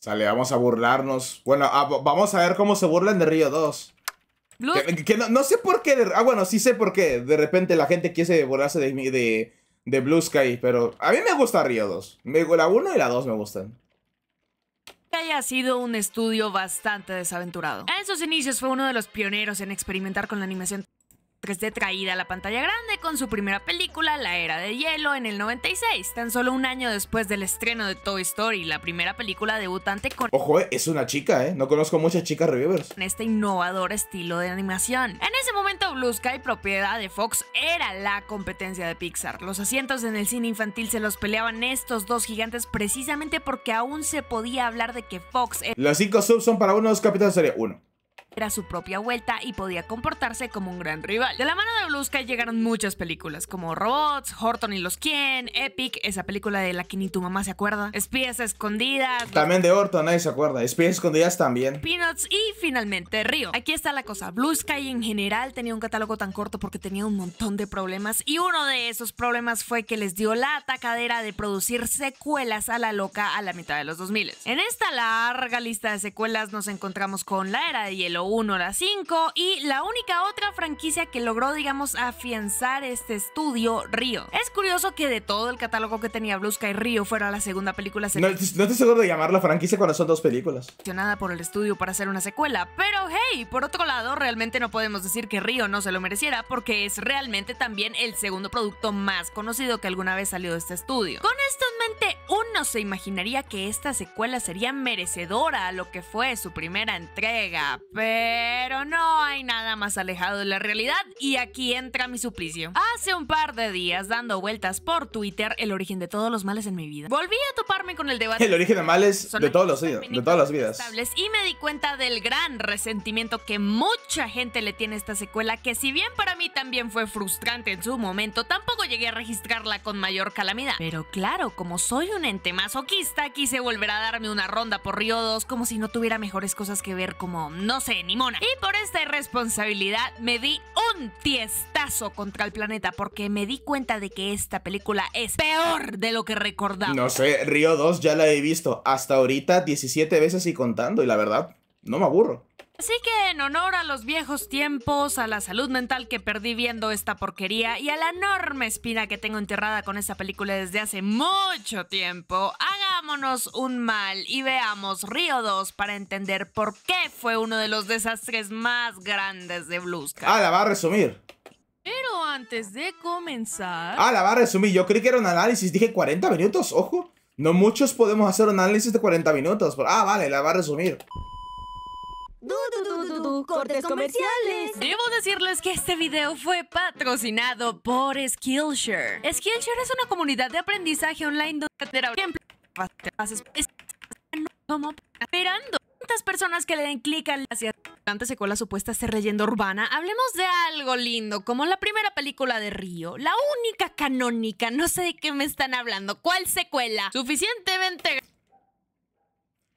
Sale, vamos a burlarnos. Bueno, ah, vamos a ver cómo se burlan de Río 2. no, sé por qué. ah, bueno, sí sé por qué. De repente la gente quiere burlarse de, de, Blue Sky, pero a mí me gusta Río 2. Me, la 1 y la 2 me gustan haya sido un estudio bastante desaventurado. En sus inicios fue uno de los pioneros en experimentar con la animación 3D traída a la pantalla grande con su primera película, La Era de Hielo, en el 96, tan solo un año después del estreno de Toy Story, la primera película debutante con... Ojo, eh, es una chica, ¿eh? No conozco muchas chicas reviewers. En este innovador estilo de animación. En ese momento, Blue Sky, propiedad de Fox, era la competencia de Pixar. Los asientos en el cine infantil se los peleaban estos dos gigantes precisamente porque aún se podía hablar de que Fox... Los cinco subs son para uno capítulos de serie 1 era su propia vuelta y podía comportarse como un gran rival. De la mano de Sky llegaron muchas películas, como Robots, Horton y los Quién, Epic, esa película de la que ni tu mamá se acuerda, Espías Escondidas. También de Horton, nadie se acuerda, Espías Escondidas también. Peanuts y finalmente Río. Aquí está la cosa, Blue Sky en general tenía un catálogo tan corto porque tenía un montón de problemas y uno de esos problemas fue que les dio la atacadera de producir secuelas a la loca a la mitad de los 2000. En esta larga lista de secuelas nos encontramos con La Era de Hielo 1 a la 5 y la única otra franquicia que logró, digamos, afianzar este estudio, Río. Es curioso que de todo el catálogo que tenía Blusca y Río fuera la segunda película. No, no estoy seguro de llamarla franquicia cuando son dos películas. por el estudio para hacer una secuela, pero hey, por otro lado, realmente no podemos decir que Río no se lo mereciera porque es realmente también el segundo producto más conocido que alguna vez salió de este estudio. Con esto en mente, uno se imaginaría que esta secuela sería merecedora a lo que fue su primera entrega, pero pero no hay nada más alejado de la realidad y aquí entra mi suplicio. Hace un par de días, dando vueltas por Twitter, el origen de todos los males en mi vida, volví a toparme con el debate... El origen de males de, todos los, de todas las vidas. Y me di cuenta del gran resentimiento que mucha gente le tiene a esta secuela, que si bien para mí también fue frustrante en su momento, tampoco llegué a registrarla con mayor calamidad. Pero claro, como soy un ente masoquista, quise volver a darme una ronda por Río 2 como si no tuviera mejores cosas que ver como, no sé, y por esta irresponsabilidad me di un tiestazo contra el planeta porque me di cuenta de que esta película es peor de lo que recordaba. No sé, Río 2 ya la he visto hasta ahorita 17 veces y contando y la verdad, no me aburro. Así que en honor a los viejos tiempos, a la salud mental que perdí viendo esta porquería y a la enorme espina que tengo enterrada con esta película desde hace mucho tiempo, hagámonos un mal y veamos Río 2 para entender por qué fue uno de los desastres más grandes de Bluska. Ah, la va a resumir. Pero antes de comenzar... Ah, la va a resumir. Yo creí que era un análisis. Dije 40 minutos, ojo. No muchos podemos hacer un análisis de 40 minutos. ah, vale, la va a resumir cortes comerciales. Debo decirles que este video fue patrocinado por Skillshare. Skillshare es una comunidad de aprendizaje online donde como esperando tantas personas que le den clic a hacia antes secuela supuesta ser leyenda urbana, hablemos de algo lindo, como la primera película de Río, la única canónica, no sé de qué me están hablando, ¿cuál secuela? Suficientemente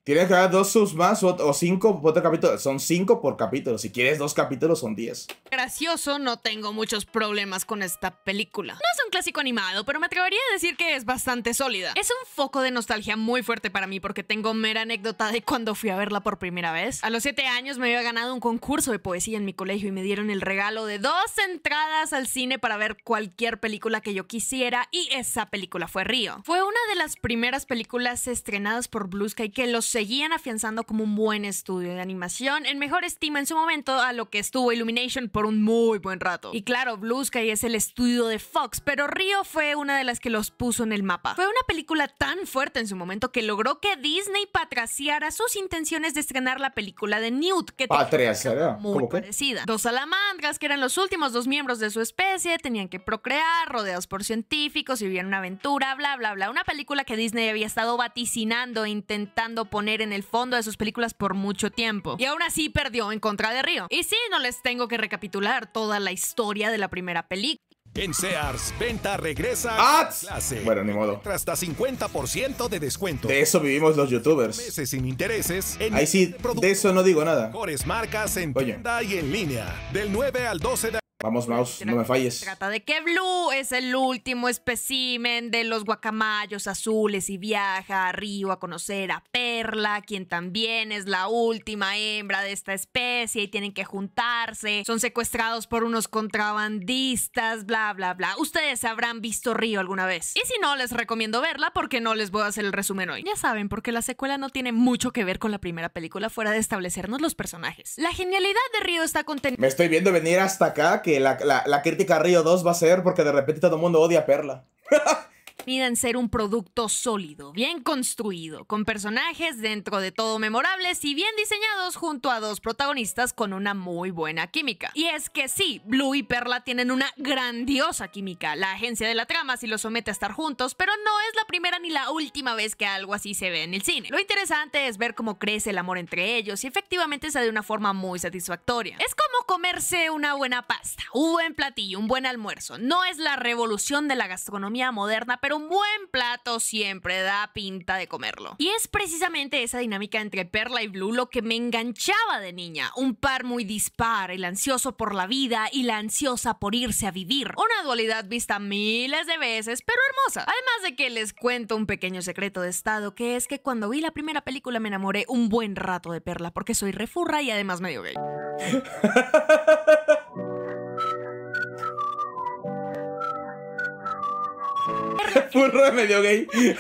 Tienes que dar dos subs más o, cinco otro capítulo. Son cinco por capítulo. Si quieres dos capítulos, son diez. Gracioso, no tengo muchos problemas con esta película. No clásico animado, pero me atrevería a decir que es bastante sólida. Es un foco de nostalgia muy fuerte para mí porque tengo mera anécdota de cuando fui a verla por primera vez. A los 7 años me había ganado un concurso de poesía en mi colegio y me dieron el regalo de dos entradas al cine para ver cualquier película que yo quisiera y esa película fue Río. Fue una de las primeras películas estrenadas por Blue Sky que los seguían afianzando como un buen estudio de animación, en mejor estima en su momento a lo que estuvo Illumination por un muy buen rato. Y claro, Blue Sky es el estudio de Fox, pero pero Río fue una de las que los puso en el mapa. Fue una película tan fuerte en su momento que logró que Disney patraciara sus intenciones de estrenar la película de Newt, que patraciara muy parecida. Dos salamandras, que eran los últimos dos miembros de su especie, tenían que procrear, rodeados por científicos, vivían una aventura, bla, bla, bla. Una película que Disney había estado vaticinando, e intentando poner en el fondo de sus películas por mucho tiempo. Y aún así perdió en contra de Río. Y sí, no les tengo que recapitular toda la historia de la primera película en Sears, venta regresa ¡Ads! Ah, clase. Bueno, ni modo. Hasta 50% de descuento. De eso vivimos los youtubers. Meses sin intereses. En Ahí sí, de eso no digo nada. Mejores marcas en tienda y en línea. Del 9 al 12 de Vamos, Maus, no me falles. trata de que Blue es el último espécimen de los guacamayos azules y viaja a Río a conocer a Perla, quien también es la última hembra de esta especie y tienen que juntarse. Son secuestrados por unos contrabandistas, bla, bla, bla. Ustedes habrán visto Río alguna vez. Y si no, les recomiendo verla porque no les voy a hacer el resumen hoy. Ya saben, porque la secuela no tiene mucho que ver con la primera película fuera de establecernos los personajes. La genialidad de Río está contenida. Me estoy viendo venir hasta acá que la, la crítica a Río 2 va a ser porque de repente todo el mundo odia a Perla. en ser un producto sólido, bien construido, con personajes dentro de todo memorables y bien diseñados junto a dos protagonistas con una muy buena química. Y es que sí, Blue y Perla tienen una grandiosa química. La agencia de la trama si los somete a estar juntos, pero no es la primera ni la última vez que algo así se ve en el cine. Lo interesante es ver cómo crece el amor entre ellos y efectivamente se da de una forma muy satisfactoria. Es como comerse una buena pasta, un buen platillo, un buen almuerzo. No es la revolución de la gastronomía moderna, pero buen plato siempre da pinta de comerlo. Y es precisamente esa dinámica entre Perla y Blue lo que me enganchaba de niña. Un par muy dispar, el ansioso por la vida y la ansiosa por irse a vivir. Una dualidad vista miles de veces, pero hermosa. Además de que les cuento un pequeño secreto de estado, que es que cuando vi la primera película me enamoré un buen rato de Perla, porque soy refurra y además medio gay. Furro medio gay.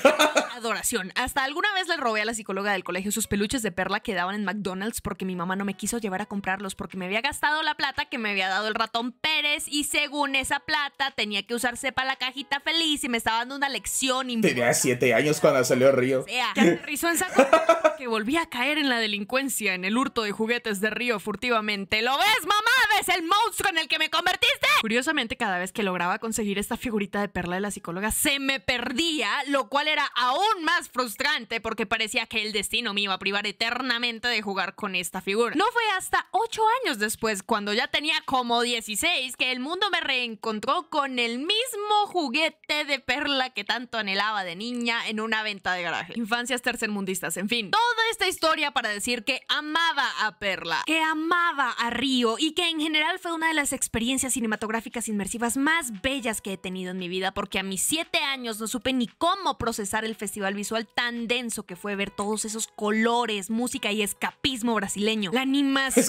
Adoración. Hasta alguna vez le robé a la psicóloga del colegio sus peluches de perla que daban en McDonald's porque mi mamá no me quiso llevar a comprarlos porque me había gastado la plata que me había dado el ratón Pérez y según esa plata tenía que usarse para la cajita feliz y me estaba dando una lección. Y tenía siete años cuando salió Río. Sea, rizó en saco que volví a caer en la delincuencia, en el hurto de juguetes de Río furtivamente. ¿Lo ves, mamá? ¿Ves el monstruo en el que me convertiste? Curiosamente, cada vez que lograba conseguir esta figurita de perla de la psicóloga, se me perdía, lo cual era aún más frustrante porque parecía que el destino me iba a privar eternamente de jugar con esta figura. No fue hasta 8 años después, cuando ya tenía como 16, que el mundo me reencontró con el mismo juguete de perla que tanto anhelaba de niña en una venta de garaje. Infancias tercermundistas, en fin. Toda esta historia para decir que amaba a Perla, que amaba a Río y que en general fue una de las experiencias cinematográficas inmersivas más bellas que he tenido en mi vida porque a mis 7 años años no supe ni cómo procesar el festival visual tan denso que fue ver todos esos colores, música y escapismo brasileño. La animación.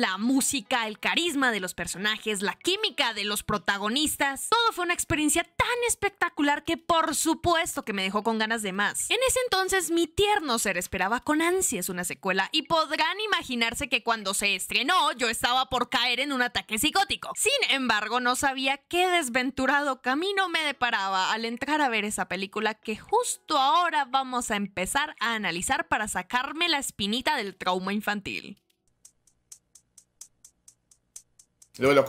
la música, el carisma de los personajes, la química de los protagonistas. Todo fue una experiencia tan espectacular que por supuesto que me dejó con ganas de más. En ese entonces mi tierno ser esperaba con ansias una secuela y podrán imaginarse que cuando se estrenó yo estaba por caer en un ataque psicótico. Sin embargo, no sabía qué desventurado cambio a mí no me deparaba al entrar a ver esa película que justo ahora vamos a empezar a analizar para sacarme la espinita del trauma infantil.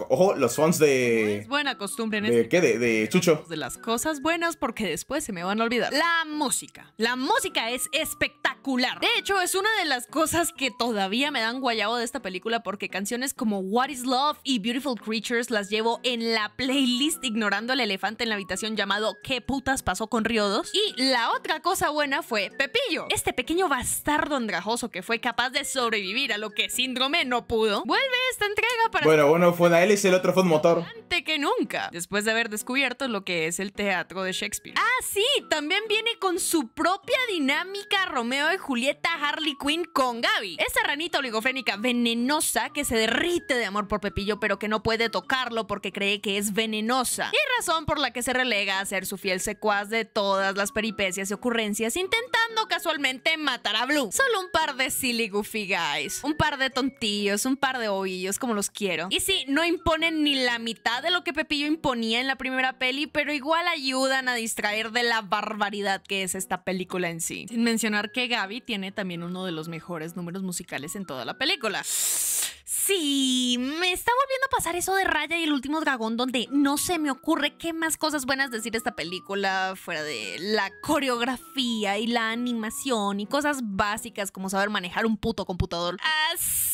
ojo, los fans de. Es buena costumbre en ¿De este qué? De, Chucho. De las cosas buenas porque después se me van a olvidar. La música. La música es espectacular. De hecho, es una de las cosas que todavía me dan guayabo de esta película porque canciones como What is Love y Beautiful Creatures las llevo en la playlist ignorando al elefante en la habitación llamado ¿Qué putas pasó con Riodos? Y la otra cosa buena fue Pepillo. Este pequeño bastardo andrajoso que fue capaz de sobrevivir a lo que Síndrome no pudo. Vuelve esta entrega para. Bueno, bueno fue él es el otro fue un motor. Antes que nunca, después de haber descubierto lo que es el teatro de Shakespeare. Ah, sí, también viene con su propia dinámica Romeo y Julieta Harley Quinn con Gaby. Esa ranita oligofénica venenosa que se derrite de amor por Pepillo, pero que no puede tocarlo porque cree que es venenosa. Y razón por la que se relega a ser su fiel secuaz de todas las peripecias y ocurrencias, intentando casualmente matar a Blue. Solo un par de silly goofy guys, un par de tontillos, un par de ovillos como los quiero. Y sí, no imponen ni la mitad de lo que Pepillo imponía en la primera peli, pero igual ayudan a distraer de la barbaridad que es esta película en sí. Sin mencionar que Gaby tiene también uno de los mejores números musicales en toda la película. Sí, me está volviendo a pasar eso de Raya y el último dragón donde no se me ocurre qué más cosas buenas decir esta película fuera de la coreografía y la animación y cosas básicas como saber manejar un puto computador. Así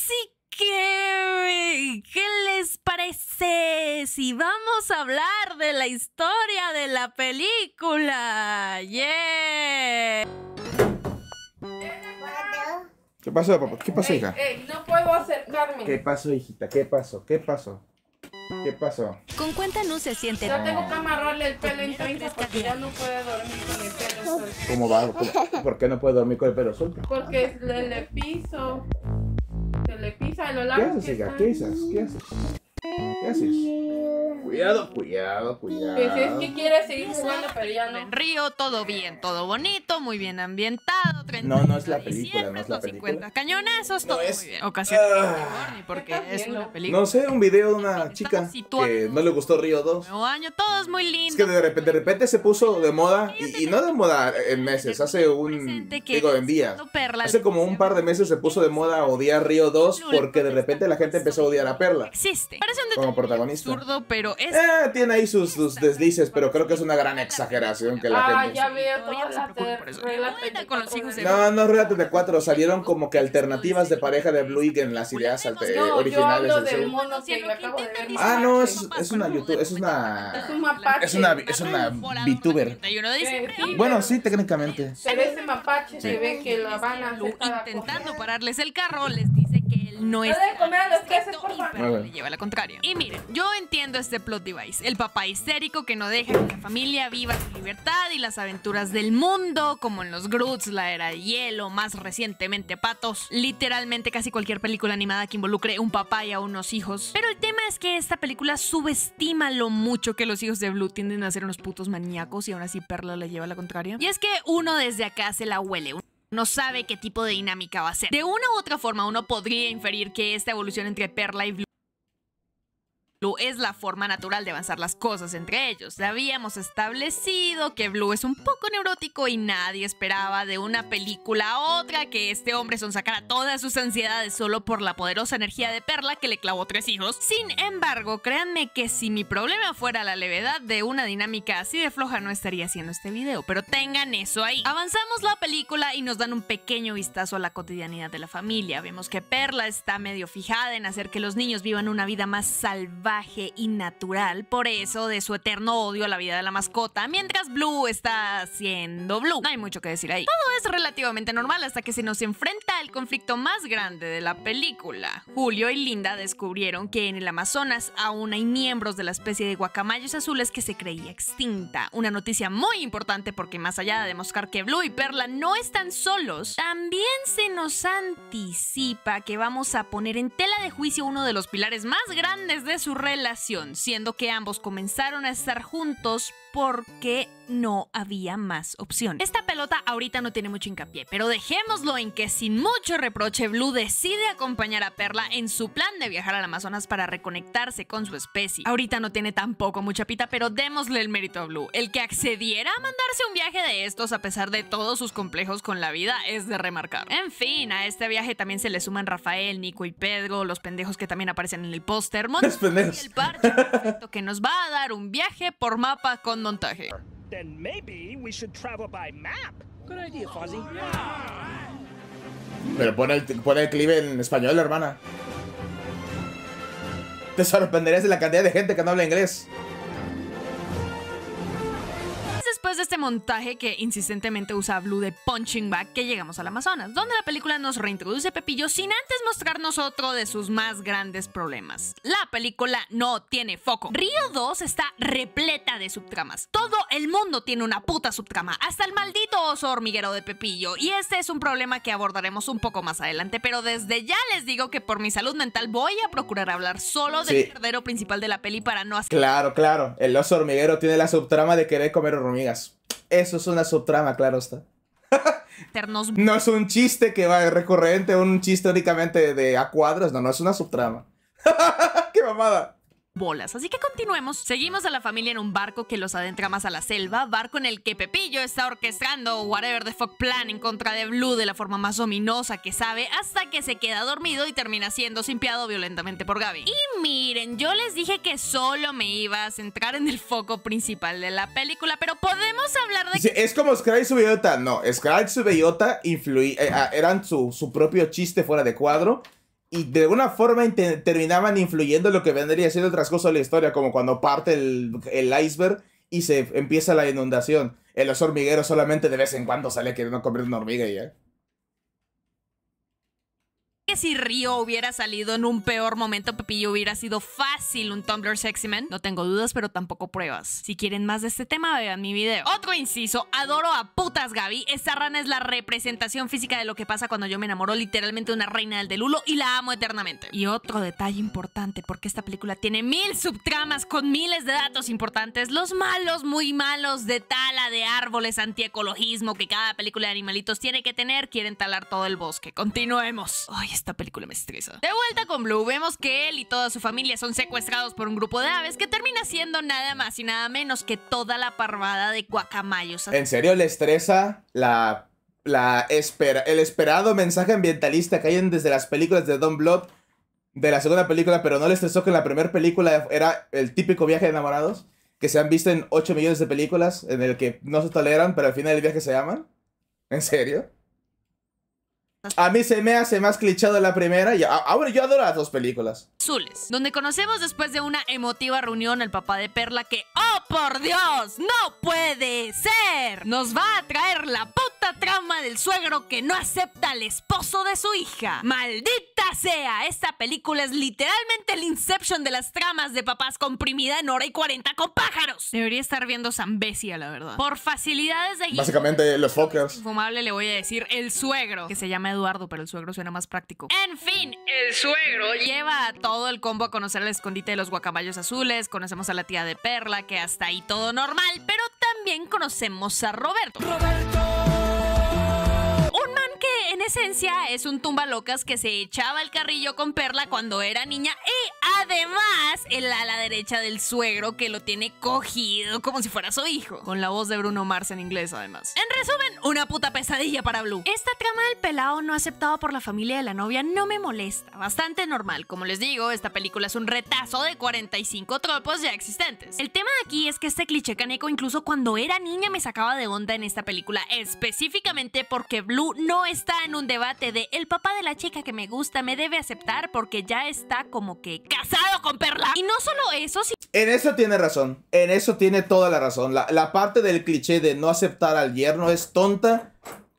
¿qué les parece si vamos a hablar de la historia de la película? ¡Yeah! ¿Qué pasó, papá? ¿Qué pasó, hija? no puedo acercarme. ¿Qué pasó, hijita? ¿Qué pasó? ¿Qué pasó? ¿Qué pasó? Con cuenta no se siente. Yo tengo que amarrarle el pelo en 30 porque ya no puede dormir con el pelo suelto. ¿Cómo va? ¿Por qué no puede dormir con el pelo suelto? Porque le, le piso. Televisa, lo largo. ¿Qué haces, que ¿Qué haces? ¿Qué haces? ¿Qué haces? Cuidado, cuidado, cuidado. ¿Qué es que seguir jugando, pero ya no. En Río, todo bien, todo bonito, muy bien ambientado. no, no es la película, no es la película. 50 cañonazos, todo muy bien. Ocasión ah. porque No sé, un video de una chica que no le gustó Río 2. Nuevo año, todo es muy lindo. Es que de repente, se puso de moda, y, no de moda en meses, hace un, digo, en días. Hace como un par de meses se puso de moda odiar Río 2 porque de repente la gente empezó a odiar a Perla. Existe como protagonista. pero eh, tiene ahí sus, sus deslices, pero creo que es una gran exageración que la Ah, ya No, no de... No, no, de Cuatro, salieron como que alternativas de pareja de Blue en las ideas originales. Ah, no, es, es una YouTuber es una... Es una, VTuber. Bueno, sí, técnicamente. ese mapache se ve que van a Intentando pararles el carro, les no es. No debe comer a los por Lleva la contraria. Y miren, yo entiendo este plot device. El papá histérico que no deja que la familia viva su libertad y las aventuras del mundo, como en los Groots, la era de hielo, más recientemente Patos. Literalmente casi cualquier película animada que involucre un papá y a unos hijos. Pero el tema es que esta película subestima lo mucho que los hijos de Blue tienden a ser unos putos maníacos y aún así Perla le lleva la contraria. Y es que uno desde acá se la huele no sabe qué tipo de dinámica va a ser. De una u otra forma, uno podría inferir que esta evolución entre Perla y Blue Blue es la forma natural de avanzar las cosas entre ellos. Habíamos establecido que Blue es un poco neurótico y nadie esperaba de una película a otra que este hombre sonsacara todas sus ansiedades solo por la poderosa energía de Perla que le clavó tres hijos. Sin embargo, créanme que si mi problema fuera la levedad de una dinámica así de floja no estaría haciendo este video, pero tengan eso ahí. Avanzamos la película y nos dan un pequeño vistazo a la cotidianidad de la familia. Vemos que Perla está medio fijada en hacer que los niños vivan una vida más salvaje y natural, por eso de su eterno odio a la vida de la mascota, mientras Blue está siendo Blue. No hay mucho que decir ahí. Todo es relativamente normal hasta que se nos enfrenta al conflicto más grande de la película. Julio y Linda descubrieron que en el Amazonas aún hay miembros de la especie de guacamayos azules que se creía extinta. Una noticia muy importante porque más allá de demostrar que Blue y Perla no están solos, también se nos anticipa que vamos a poner en tela de juicio uno de los pilares más grandes de su relación, siendo que ambos comenzaron a estar juntos porque no había más opción. Esta pelota ahorita no tiene mucho hincapié, pero dejémoslo en que sin mucho reproche Blue decide acompañar a Perla en su plan de viajar al Amazonas para reconectarse con su especie. Ahorita no tiene tampoco mucha pita, pero démosle el mérito a Blue. El que accediera a mandarse un viaje de estos a pesar de todos sus complejos con la vida es de remarcar. En fin, a este viaje también se le suman Rafael, Nico y Pedro, los pendejos que también aparecen en el póster, Mon y el parche que nos va a dar un viaje por mapa con montaje. Pero pon el, pon el clip en español, hermana. Te sorprenderías de la cantidad de gente que no habla inglés de este montaje que insistentemente usa Blue de Punching Back, que llegamos al Amazonas, donde la película nos reintroduce a Pepillo sin antes mostrarnos otro de sus más grandes problemas. La película no tiene foco. Río 2 está repleta de subtramas. Todo el mundo tiene una puta subtrama, hasta el maldito oso hormiguero de Pepillo, y este es un problema que abordaremos un poco más adelante, pero desde ya les digo que por mi salud mental voy a procurar hablar solo del verdadero principal de la peli para no hacer... Claro, claro, el oso hormiguero tiene la subtrama de querer comer hormigas eso es una subtrama, claro está. no es un chiste que va recurrente, un chiste únicamente de a cuadros, no, no es una subtrama. ¡Qué mamada! bolas. Así que continuemos. Seguimos a la familia en un barco que los adentra más a la selva, barco en el que Pepillo está orquestando whatever the fuck plan en contra de Blue de la forma más ominosa que sabe, hasta que se queda dormido y termina siendo simpiado violentamente por Gaby. Y miren, yo les dije que solo me iba a centrar en el foco principal de la película, pero podemos hablar de... es como Scratch su bellota, no, Scratch su bellota eh, ah, eran su, su propio chiste fuera de cuadro y de alguna forma terminaban influyendo lo que vendría siendo el transcurso de la historia, como cuando parte el, iceberg y se empieza la inundación. En los hormigueros solamente de vez en cuando sale queriendo comer una hormiga y ya si Río hubiera salido en un peor momento, Pepillo hubiera sido fácil un Tumblr sexy man. No tengo dudas, pero tampoco pruebas. Si quieren más de este tema, vean mi video. Otro inciso, adoro a putas Gaby. Esta rana es la representación física de lo que pasa cuando yo me enamoro literalmente de una reina del Lulo y la amo eternamente. Y otro detalle importante, porque esta película tiene mil subtramas con miles de datos importantes, los malos, muy malos, de tala de árboles, antiecologismo que cada película de animalitos tiene que tener, quieren talar todo el bosque. Continuemos. Hoy esta película me estresa. De vuelta con Blue, vemos que él y toda su familia son secuestrados por un grupo de aves que termina siendo nada más y nada menos que toda la parvada de cuacamayos. ¿En serio le estresa el esperado mensaje ambientalista que hay desde las películas de Don Blood? De la segunda película, pero no le estresó que en la primera película era el típico viaje de enamorados, que se han visto en 8 millones de películas, en el que no se toleran, pero al final el viaje se aman. ¿En serio? A mí se me hace más clichado la primera y ahora ah, yo adoro las dos películas. Zules, donde conocemos después de una emotiva reunión al papá de Perla que, ¡oh por Dios! ¡No puede ser! Nos va a traer la puta trama del suegro que no acepta al esposo de su hija. ¡Maldita sea! Esta película es literalmente el Inception de las tramas de papás comprimida en hora y 40 con pájaros. Debería estar viendo Zambesia, la verdad. Por facilidades de... Básicamente los fuckers Fumable le voy a decir el suegro, que se llama Eduardo, pero el suegro suena más práctico. En fin, el suegro lleva a todo el combo a conocer el escondite de los guacamayos azules, conocemos a la tía de Perla, que hasta ahí todo normal, pero también conocemos a Roberto. ¡Roberto! esencia es un tumba locas que se echaba el carrillo con Perla cuando era niña y además el ala derecha del suegro que lo tiene cogido como si fuera su hijo. Con la voz de Bruno Mars en inglés además. En resumen, una puta pesadilla para Blue. Esta trama del pelado no aceptado por la familia de la novia no me molesta, bastante normal. Como les digo, esta película es un retazo de 45 tropos ya existentes. El tema aquí es que este cliché caneco incluso cuando era niña me sacaba de onda en esta película, específicamente porque Blue no está en un debate de el papá de la chica que me gusta me debe aceptar porque ya está como que casado con Perla. Y no solo eso, sino... En eso tiene razón, en eso tiene toda la razón. La, parte del cliché de no aceptar al yerno es tonta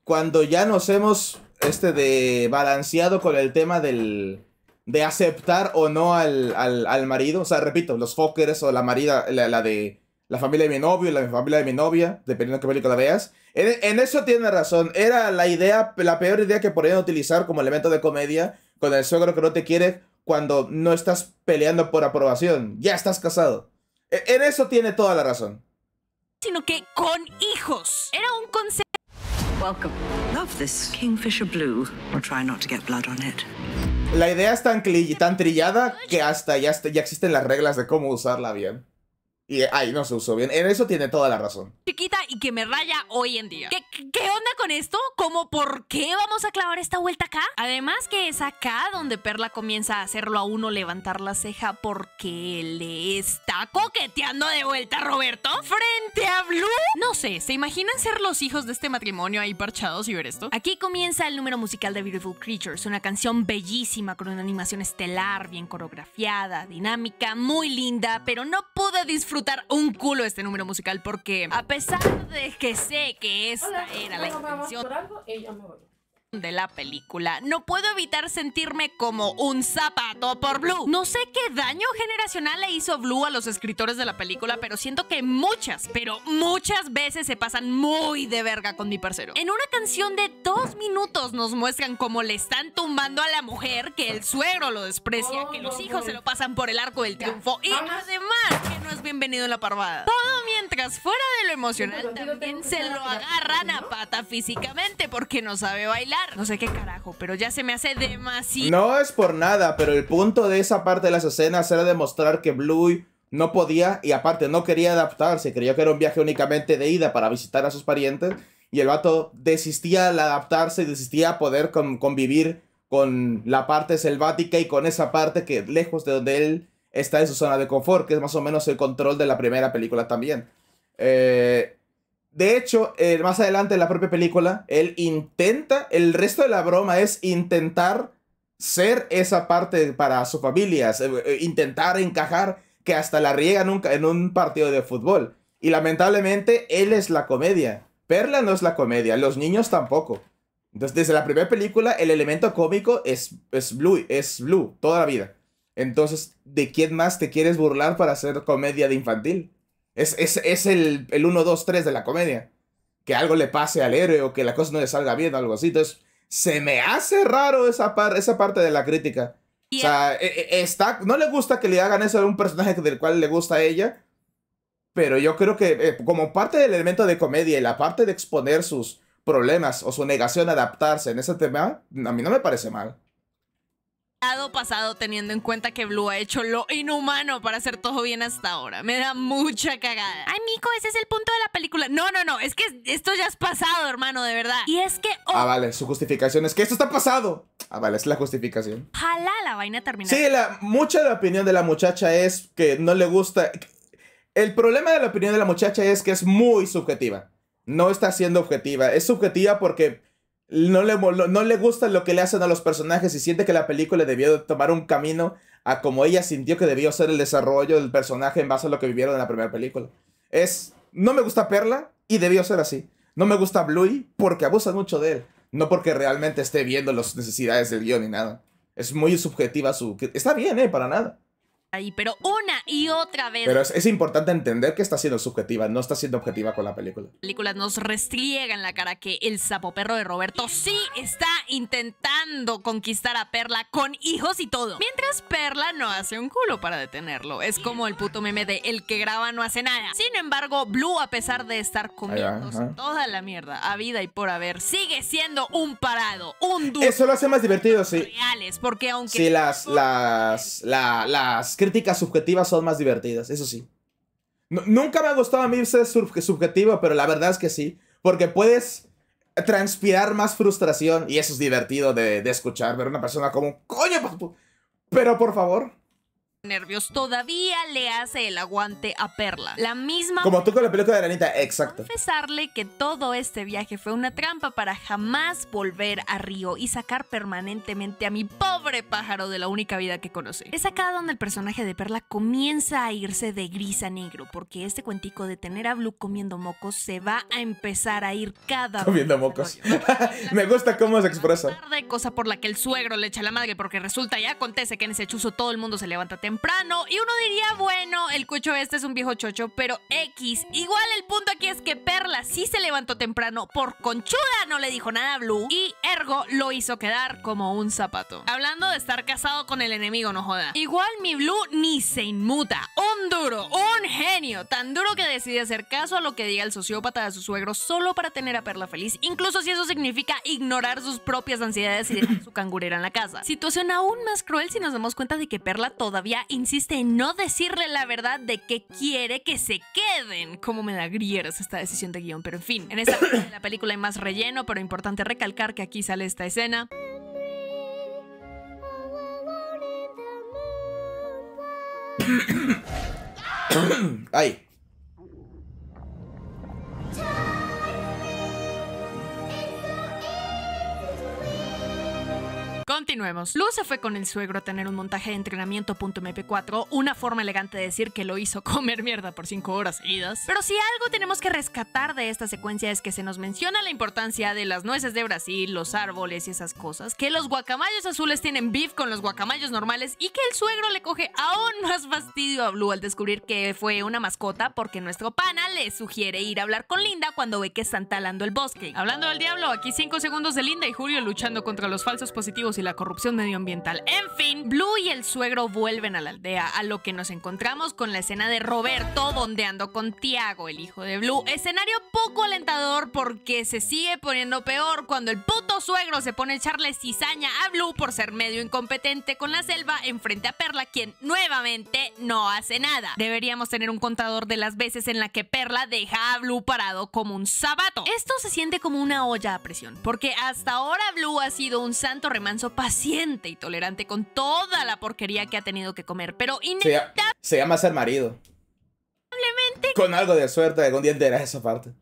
cuando ya nos hemos este de balanceado con el tema del de aceptar o no al, al, al marido. O sea, repito, los fuckers o la marida, la de la familia de mi novio y la familia de mi novia, dependiendo de qué película veas. En, eso tiene razón. Era la idea, la peor idea que podrían utilizar como elemento de comedia con el suegro que no te quiere cuando no estás peleando por aprobación. Ya estás casado. E, en, eso tiene toda la razón. Sino que con hijos. Era un concepto. La idea es tan, tan trillada que hasta ya existen las reglas de cómo usarla bien. Y ay no se usó bien. En eso tiene toda la razón. Chiquita y que me raya hoy en día. ¿Qué, qué onda con esto? ¿Cómo por qué vamos a clavar esta vuelta acá? Además que es acá donde Perla comienza a hacerlo a uno levantar la ceja porque le está coqueteando de vuelta a Roberto frente a Blue. No sé, ¿se imaginan ser los hijos de este matrimonio ahí parchados y ver esto? Aquí comienza el número musical de Beautiful Creatures, una canción bellísima con una animación estelar, bien coreografiada, dinámica, muy linda, pero no pude disfrutar un culo este número musical porque a pesar de que sé que esta era la intención de la película. No puedo evitar sentirme como un zapato por Blue. No sé qué daño generacional le hizo Blue a los escritores de la película, pero siento que muchas, pero muchas veces se pasan muy de verga con mi parcero. En una canción de dos minutos nos muestran cómo le están tumbando a la mujer, que el suegro lo desprecia, oh, que los hijos se lo pasan por el arco del triunfo y además que no es bienvenido en la parvada. Todo mientras fuera de lo emocional también se lo agarran a pata físicamente porque no sabe bailar. No sé qué carajo, pero ya se me hace demasiado. No es por nada, pero el punto de esa parte de las escenas era demostrar que Blue no podía y aparte no quería adaptarse, creía que era un viaje únicamente de ida para visitar a sus parientes y el vato desistía al adaptarse y desistía a poder convivir con la parte selvática y con esa parte que lejos de donde él está en su zona de confort, que es más o menos el control de la primera película también. Eh, de hecho, eh, más adelante en la propia película, él intenta, el resto de la broma es intentar ser esa parte para su familia, eh, intentar encajar que hasta la riega nunca en un partido de fútbol. Y lamentablemente, él es la comedia. Perla no es la comedia, los niños tampoco. Entonces, desde la primera película, el elemento cómico es, es, blue, es blue toda la vida. Entonces, ¿de quién más te quieres burlar para hacer comedia de infantil? Es, es, el, el 1, 2, 3 de la comedia. Que algo le pase al héroe o que la cosa no le salga bien o algo así. Entonces, se me hace raro esa, esa parte de la crítica. O sea, e, e, está, no le gusta que le hagan eso a un personaje del cual le gusta a ella. Pero yo creo que eh, como parte del elemento de comedia y la parte de exponer sus problemas o su negación a adaptarse en ese tema, a mí no me parece mal pasado teniendo en cuenta que Blue ha hecho lo inhumano para hacer todo bien hasta ahora. Me da mucha cagada. Ay, Mico, ese es el punto de la película. No, no, no, es que esto ya es pasado, hermano, de verdad. Y es que... Oh. ah, vale, su justificación es que esto está pasado. Ah, vale, es la justificación. Ojalá la vaina termine. Sí, la, mucha de la opinión de la muchacha es que no le gusta... El problema de la opinión de la muchacha es que es muy subjetiva. No está siendo objetiva. Es subjetiva porque no le, no le gusta lo que le hacen a los personajes y siente que la película debió tomar un camino a como ella sintió que debió ser el desarrollo del personaje en base a lo que vivieron en la primera película. Es, no me gusta Perla y debió ser así. No me gusta Bluey porque abusan mucho de él, no porque realmente esté viendo las necesidades del guión ni nada. Es muy subjetiva su... Está bien, ¿eh? Para nada ahí, pero una y otra vez. Pero es, importante entender que está siendo subjetiva, no está siendo objetiva con la película. La película nos restriega en la cara que el sapo perro de Roberto sí está intentando conquistar a Perla con hijos y todo. Mientras Perla no hace un culo para detenerlo. Es como el puto meme de el que graba no hace nada. Sin embargo, Blue, a pesar de estar comiendo toda la mierda, a vida y por haber, sigue siendo un parado, un duro. Eso lo hace más divertido, sí. Reales, porque aunque... Sí, las, las, la, las críticas subjetivas son más divertidas, eso sí. nunca me ha gustado a mí ser subjetivo, pero la verdad es que sí. Porque puedes transpirar más frustración y eso es divertido de, de escuchar. Ver a una persona como, coño, pero por favor, nervios. Todavía le hace el aguante a Perla. La misma. Como tú la pelota de granita, exacto. Confesarle que todo este viaje fue una trampa para jamás volver a Río y sacar permanentemente a mi pobre pájaro de la única vida que conocí Es acá donde el personaje de Perla comienza a irse de gris a negro, porque este cuentico de tener a Blue comiendo mocos se va a empezar a ir cada Comiendo mocos. Me gusta cómo se expresa. De cosa por la que el suegro le echa la madre, porque resulta ya acontece que en ese chuzo todo el mundo se levanta temprano. Y uno diría, bueno, el cucho este es un viejo chocho, pero X. Igual el punto aquí es que Perla sí se levantó temprano, por conchuda no le dijo nada a Blue, y ergo lo hizo quedar como un zapato. Hablando de estar casado con el enemigo, no joda. Igual mi Blue ni se inmuta. Un duro, un genio, tan duro que decide hacer caso a lo que diga el sociópata de su suegro solo para tener a Perla feliz, incluso si eso significa ignorar sus propias ansiedades y dejar su cangurera en la casa. Situación aún más cruel si nos damos cuenta de que Perla todavía insiste en no decirle la verdad de que quiere que se queden. Como me da grieras esta decisión de guión, pero en fin. En esta parte de la película hay más relleno, pero importante recalcar que aquí sale esta escena. Ay. Continuemos. Luz se fue con el suegro a tener un montaje de entrenamiento.mp4, una forma elegante de decir que lo hizo comer mierda por 5 horas seguidas. Pero si algo tenemos que rescatar de esta secuencia es que se nos menciona la importancia de las nueces de Brasil, los árboles y esas cosas, que los guacamayos azules tienen beef con los guacamayos normales y que el suegro le coge aún más fastidio a Blue al descubrir que fue una mascota porque nuestro pana le sugiere ir a hablar con Linda cuando ve que están talando el bosque. Hablando del diablo, aquí 5 segundos de Linda y Julio luchando contra los falsos positivos y la corrupción medioambiental. En fin, Blue y el suegro vuelven a la aldea, a lo que nos encontramos con la escena de Roberto bondeando con Tiago, el hijo de Blue. Escenario poco alentador porque se sigue poniendo peor cuando el puto suegro se pone a echarle cizaña a Blue por ser medio incompetente con la selva enfrente a Perla, quien nuevamente no hace nada. Deberíamos tener un contador de las veces en la que Perla deja a Blue parado como un sabato Esto se siente como una olla a presión, porque hasta ahora Blue ha sido un santo remanso paciente y tolerante con toda la porquería que ha tenido que comer, pero inevitable Se, llama ser marido. Con algo de suerte, algún día enteras esa parte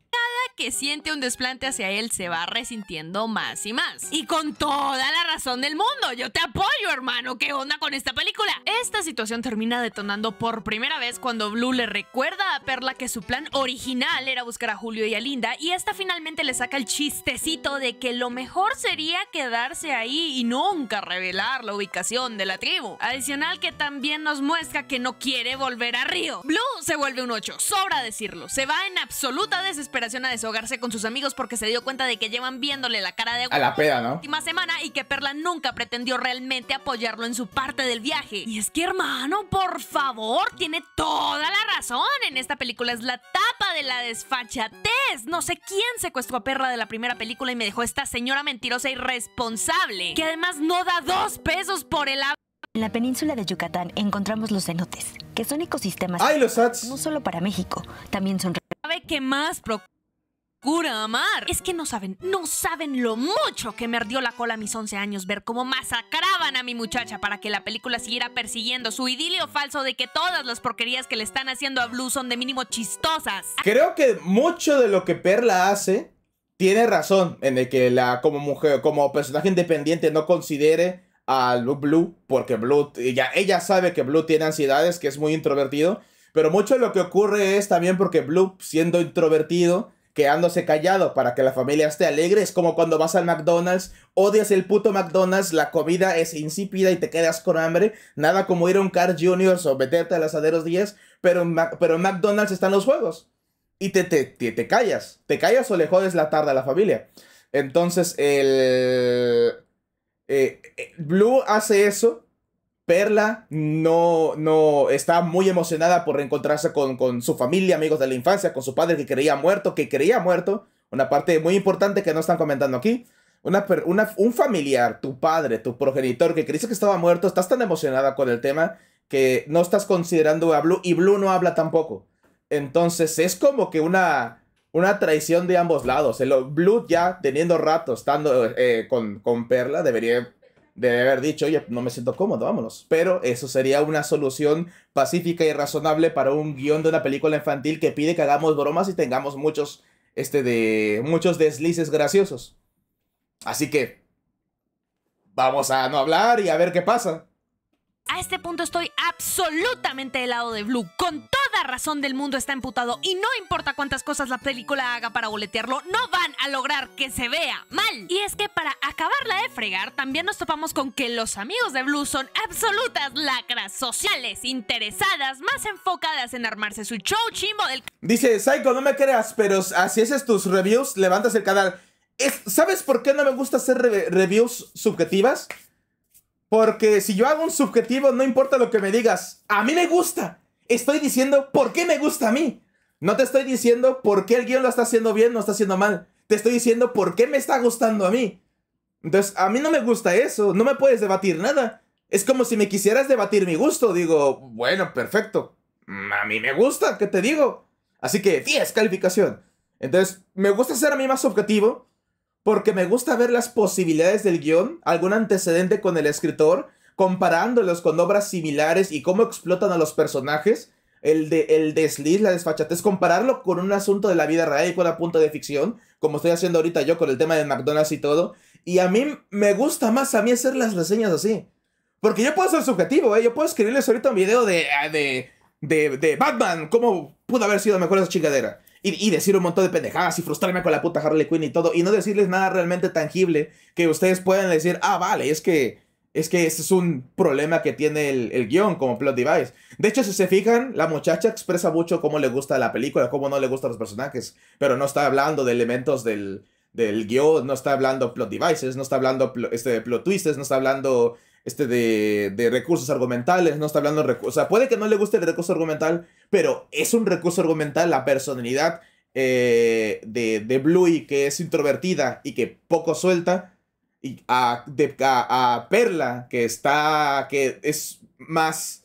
siente un desplante hacia él se va resintiendo más y más. Y con toda la razón del mundo, yo te apoyo, hermano, ¿qué onda con esta película? Esta situación termina detonando por primera vez cuando Blue le recuerda a Perla que su plan original era buscar a Julio y a Linda y esta finalmente le saca el chistecito de que lo mejor sería quedarse ahí y nunca revelar la ubicación de la tribu. Adicional que también nos muestra que no quiere volver a Río. Blue se vuelve un 8, sobra decirlo, se va en absoluta desesperación a desahogar con sus amigos porque se dio cuenta de que llevan viéndole la cara de la última semana y que Perla nunca pretendió realmente apoyarlo en su parte del viaje. Y es que, hermano, por favor, tiene toda la razón. En esta película es la tapa de la desfachatez. No sé quién secuestró a Perla de la primera película y me dejó esta señora mentirosa irresponsable, que además no da dos pesos por el agua. En la península de Yucatán encontramos los cenotes, que son ecosistemas. ¡Ay, los sats! No solo para México, también son. ¿Sabe qué más, amar. Es que no saben, no saben lo mucho que me ardió la cola a mis 11 años ver cómo masacraban a mi muchacha para que la película siguiera persiguiendo su idilio falso de que todas las porquerías que le están haciendo a Blue son de mínimo chistosas. Creo que mucho de lo que Perla hace tiene razón en el que la como mujer, como personaje independiente no considere a Blue porque Blue ya ella sabe que Blue tiene ansiedades, que es muy introvertido, pero mucho de lo que ocurre es también porque Blue siendo introvertido quedándose callado para que la familia esté alegre. Es como cuando vas al McDonald's, odias el puto McDonald's, la comida es insípida y te quedas con hambre. Nada como ir a un Car Juniors o meterte a aderos 10, pero en, pero McDonald's están los juegos. Y te, te, te, te, callas. Te callas o le jodes la tarde a la familia. Entonces, el. Eh, eh, Blue hace eso Perla no, no está muy emocionada por reencontrarse con, con, su familia, amigos de la infancia, con su padre que creía muerto, que creía muerto. Una parte muy importante que no están comentando aquí. Una, un familiar, tu padre, tu progenitor que creíste que estaba muerto, estás tan emocionada con el tema que no estás considerando a Blue y Blue no habla tampoco. Entonces es como que una, una traición de ambos lados. El Blue ya teniendo rato estando eh, con Perla debería debe haber dicho, oye, no me siento cómodo, vámonos. Pero eso sería una solución pacífica y razonable para un guión de una película infantil que pide que hagamos bromas y tengamos muchos, este, de, muchos deslices graciosos. Así que vamos a no hablar y a ver qué pasa. A este punto estoy absolutamente del lado de Blue, con todo razón del mundo está emputado y no importa cuántas cosas la película haga para boletearlo, no van a lograr que se vea mal. Y es que para acabarla de fregar, también nos topamos con que los amigos de Blue son absolutas lacras sociales, interesadas, más enfocadas en armarse su show chimbo del... Dice, Psycho, no me creas, pero así haces tus reviews, levantas el canal. ¿Sabes por qué no me gusta hacer reviews subjetivas? Porque si yo hago un subjetivo, no importa lo que me digas, a mí me gusta estoy diciendo por qué me gusta a mí. No te estoy diciendo por qué el guión lo está haciendo bien, o está haciendo mal. Te estoy diciendo por qué me está gustando a mí. Entonces, a mí no me gusta eso. No me puedes debatir nada. Es como si me quisieras debatir mi gusto. Digo, bueno, perfecto. Mm, a mí me gusta, ¿qué te digo? Así que, 10 calificación. Entonces, me gusta ser a mí más objetivo porque me gusta ver las posibilidades del guión, algún antecedente con el escritor comparándolos con obras similares y cómo explotan a los personajes, el, de, el desliz, la desfachatez, compararlo con un asunto de la vida real y con la punta de ficción, como estoy haciendo ahorita yo con el tema de McDonald's y todo. Y a mí me gusta más a mí hacer las reseñas así. Porque yo puedo ser subjetivo, ¿eh? Yo puedo escribirles ahorita un video de, ah, de, de, de Batman, cómo pudo haber sido mejor esa chingadera. Y, y, decir un montón de pendejadas y frustrarme con la puta Harley Quinn y todo. Y no decirles nada realmente tangible que ustedes puedan decir, ah, vale, es que es que ese es un problema que tiene el, guión como plot device. De hecho, si se fijan, la muchacha expresa mucho cómo le gusta la película, cómo no le gustan los personajes, pero no está hablando de elementos del, del guión, no está hablando plot devices, no está hablando este, de plot twists, no está hablando este, de, recursos argumentales, no está hablando de O sea, puede que no le guste el recurso argumental, pero es un recurso argumental la personalidad eh, de, de Bluey que es introvertida y que poco suelta y a, a, Perla, que está, que es más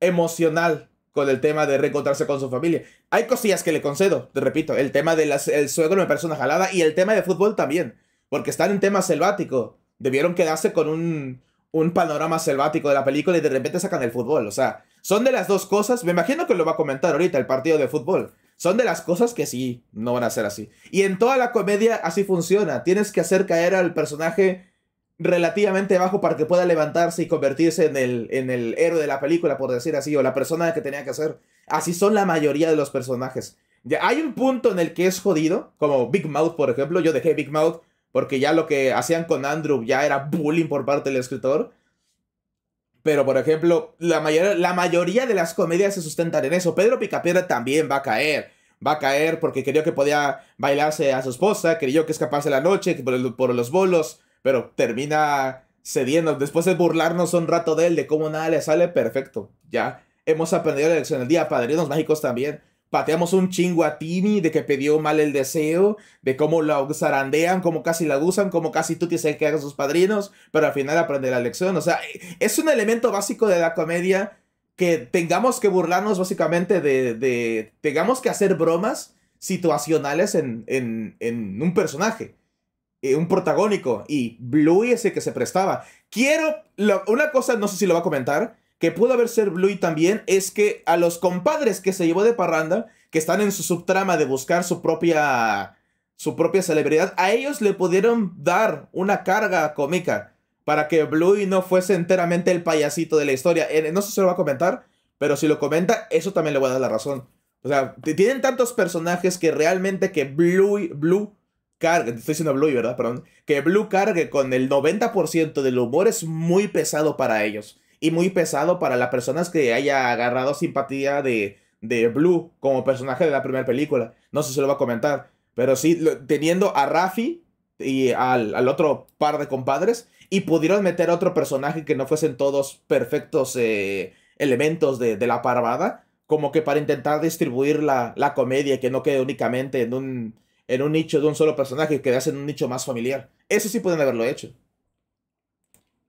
emocional con el tema de reencontrarse con su familia. Hay cosillas que le concedo, te repito, el tema del de suegro me parece una jalada y el tema de fútbol también, porque están en tema selvático, debieron quedarse con un, un panorama selvático de la película y de repente sacan el fútbol, o sea, son de las dos cosas, me imagino que lo va a comentar ahorita el partido de fútbol, son de las cosas que sí, no van a ser así. Y en toda la comedia así funciona. Tienes que hacer caer al personaje relativamente bajo para que pueda levantarse y convertirse en el, en el héroe de la película, por decir así, o la persona que tenía que ser. Así son la mayoría de los personajes. Ya, hay un punto en el que es jodido, como Big Mouth, por ejemplo. Yo dejé Big Mouth porque ya lo que hacían con Andrew ya era bullying por parte del escritor. Pero, por ejemplo, la, la mayoría de las comedias se sustentan en eso. Pedro Picapiedra también va a caer. Va a caer porque creyó que podía bailarse a su esposa, creyó que escapase la noche por, por los bolos, pero termina cediendo. Después de burlarnos un rato de él, de cómo nada le sale, perfecto. Ya hemos aprendido la lección del día. Padrinos mágicos también pateamos un chingo a Timmy de que pidió mal el deseo, de cómo la zarandean, cómo casi la usan, cómo casi tú tienes que sus padrinos, pero al final aprende la lección. O sea, es un elemento básico de la comedia que tengamos que burlarnos básicamente de, tengamos que hacer bromas situacionales en, un personaje eh, un protagónico y Bluey es el que se prestaba. Quiero, una cosa, no sé si lo va a comentar, que pudo haber ser Bluey también es que a los compadres que se llevó de parranda, que están en su subtrama de buscar su propia su propia celebridad, a ellos le pudieron dar una carga cómica para que Bluey no fuese enteramente el payasito de la historia. Eh, no sé si lo va a comentar, pero si lo comenta, eso también le voy a dar la razón. O sea, tienen tantos personajes que realmente que Bluey, Blue cargue, estoy diciendo Bluey, ¿verdad? Perdón, que Blue cargue con el 90% del humor es muy pesado para ellos y muy pesado para las personas que haya agarrado simpatía de, Blue como personaje de la primera película. No sé si lo va a comentar, pero sí, teniendo a Rafi y al, otro par de compadres, y pudieron meter otro personaje que no fuesen todos perfectos eh, elementos de, la parvada, como que para intentar distribuir la, comedia, que no quede únicamente en un, en un nicho de un solo personaje, que quedase en un nicho más familiar. Eso sí pueden haberlo hecho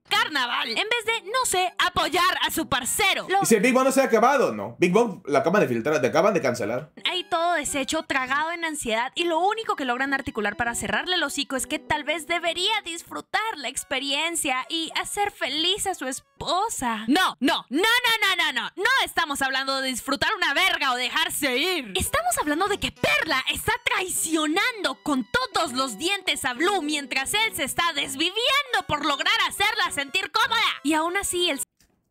carnaval. En vez de, no sé, apoyar a su parcero. ¿Y si Big Bang no se ha acabado? No. Big Bang la cama de filtrar, te acaban de cancelar. Hay todo deshecho, tragado en ansiedad. Y lo único que logran articular para cerrarle el hocico es que tal vez debería disfrutar la experiencia y hacer feliz a su esposa. No, no, no, no, no, no, no. No estamos hablando de disfrutar una verga o dejarse ir. Estamos hablando de que Perla está traicionando con todos los dientes a Blue mientras él se está desviviendo por lograr hacerla sentir cómoda. Y aún así, el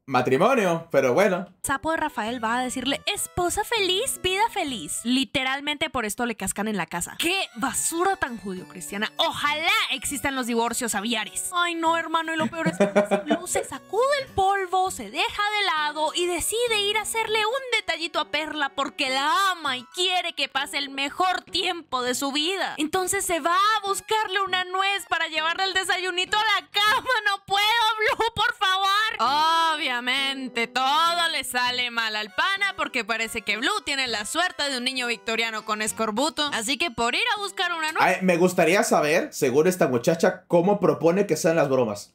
matrimonio, pero bueno. Sapo de Rafael va a decirle, esposa feliz, vida feliz. Literalmente por esto le cascan en la casa. ¡Qué basura tan judio-cristiana! Ojalá existan los divorcios aviares. Ay, no, hermano, y lo peor es que Blue se sacude el polvo, se deja de lado y decide ir a hacerle un detallito a Perla porque la ama y quiere que pase el mejor tiempo de su vida. Entonces se va a buscarle una nuez para llevarle el desayunito a la cama. ¡No puedo, Blue, por favor! Obvio todo le sale mal al pana porque parece que Blue tiene la suerte de un niño victoriano con escorbuto. Así que por ir a buscar una nueva... me gustaría saber, según esta muchacha, cómo propone que sean las bromas.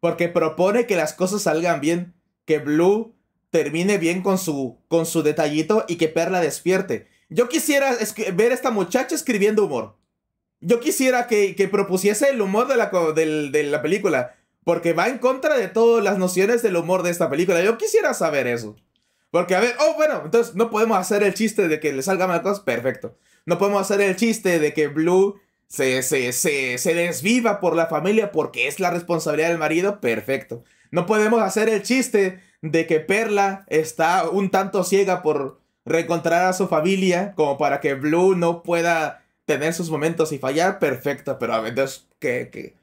Porque propone que las cosas salgan bien, que Blue termine bien con su, con su detallito y que Perla despierte. Yo quisiera ver a esta muchacha escribiendo humor. Yo quisiera que, que propusiese el humor de la, de la película. Porque va en contra de todas las nociones del humor de esta película. Yo quisiera saber eso. Porque, a ver, oh, bueno, entonces no podemos hacer el chiste de que le salga mal cosas, perfecto. No podemos hacer el chiste de que Blue se, se, desviva por la familia porque es la responsabilidad del marido, perfecto. No podemos hacer el chiste de que Perla está un tanto ciega por reencontrar a su familia como para que Blue no pueda tener sus momentos y fallar, perfecto. Pero a ver, entonces, ¿qué, qué,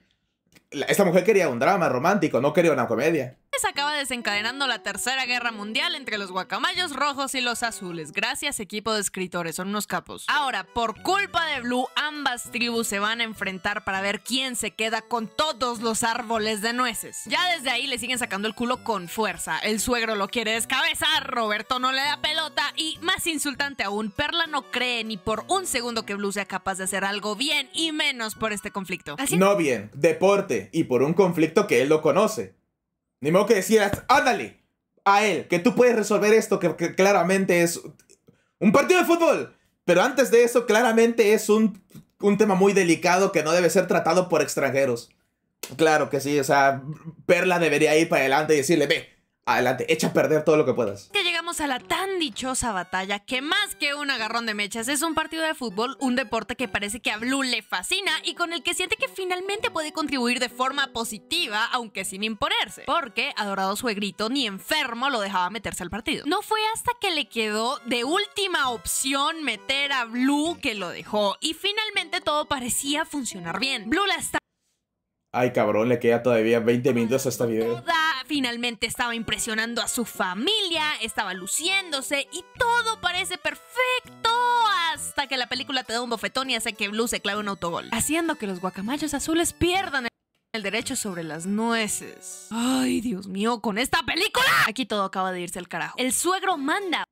esta mujer quería un drama romántico, no quería una comedia. Se acaba desencadenando la tercera guerra mundial entre los guacamayos rojos y los azules. Gracias equipo de escritores, son unos capos. Ahora, por culpa de Blue, ambas tribus se van a enfrentar para ver quién se queda con todos los árboles de nueces. Ya desde ahí le siguen sacando el culo con fuerza. El suegro lo quiere descabezar, Roberto no le da pelota y más insultante aún, Perla no cree ni por un segundo que Blue sea capaz de hacer algo bien y menos por este conflicto. No bien, deporte y por un conflicto que él lo conoce. Ni modo que decías, ándale a él, que tú puedes resolver esto, que, claramente es un partido de fútbol. Pero antes de eso, claramente es un, un tema muy delicado que no debe ser tratado por extranjeros. Claro que sí, o sea, Perla debería ir para adelante y decirle, ve, adelante, echa a perder todo lo que puedas a la tan dichosa batalla que más que un agarrón de mechas es un partido de fútbol, un deporte que parece que a Blue le fascina y con el que siente que finalmente puede contribuir de forma positiva, aunque sin imponerse, porque adorado suegrito, ni enfermo lo dejaba meterse al partido. No fue hasta que le quedó de última opción meter a Blue que lo dejó y finalmente todo parecía funcionar bien. Blue la está Ay, cabrón, le queda todavía 20 minutos a esta video. finalmente estaba impresionando a su familia, estaba luciéndose y todo parece perfecto hasta que la película te da un bofetón y hace que Blue se clave un autogol, haciendo que los guacamayos azules pierdan el derecho sobre las nueces. Ay, Dios mío, con esta película. Aquí todo acaba de irse al carajo. El suegro manda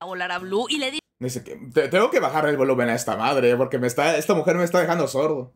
a volar a Blue y le dice... Tengo que bajar el volumen a esta madre porque me está, esta mujer me está dejando sordo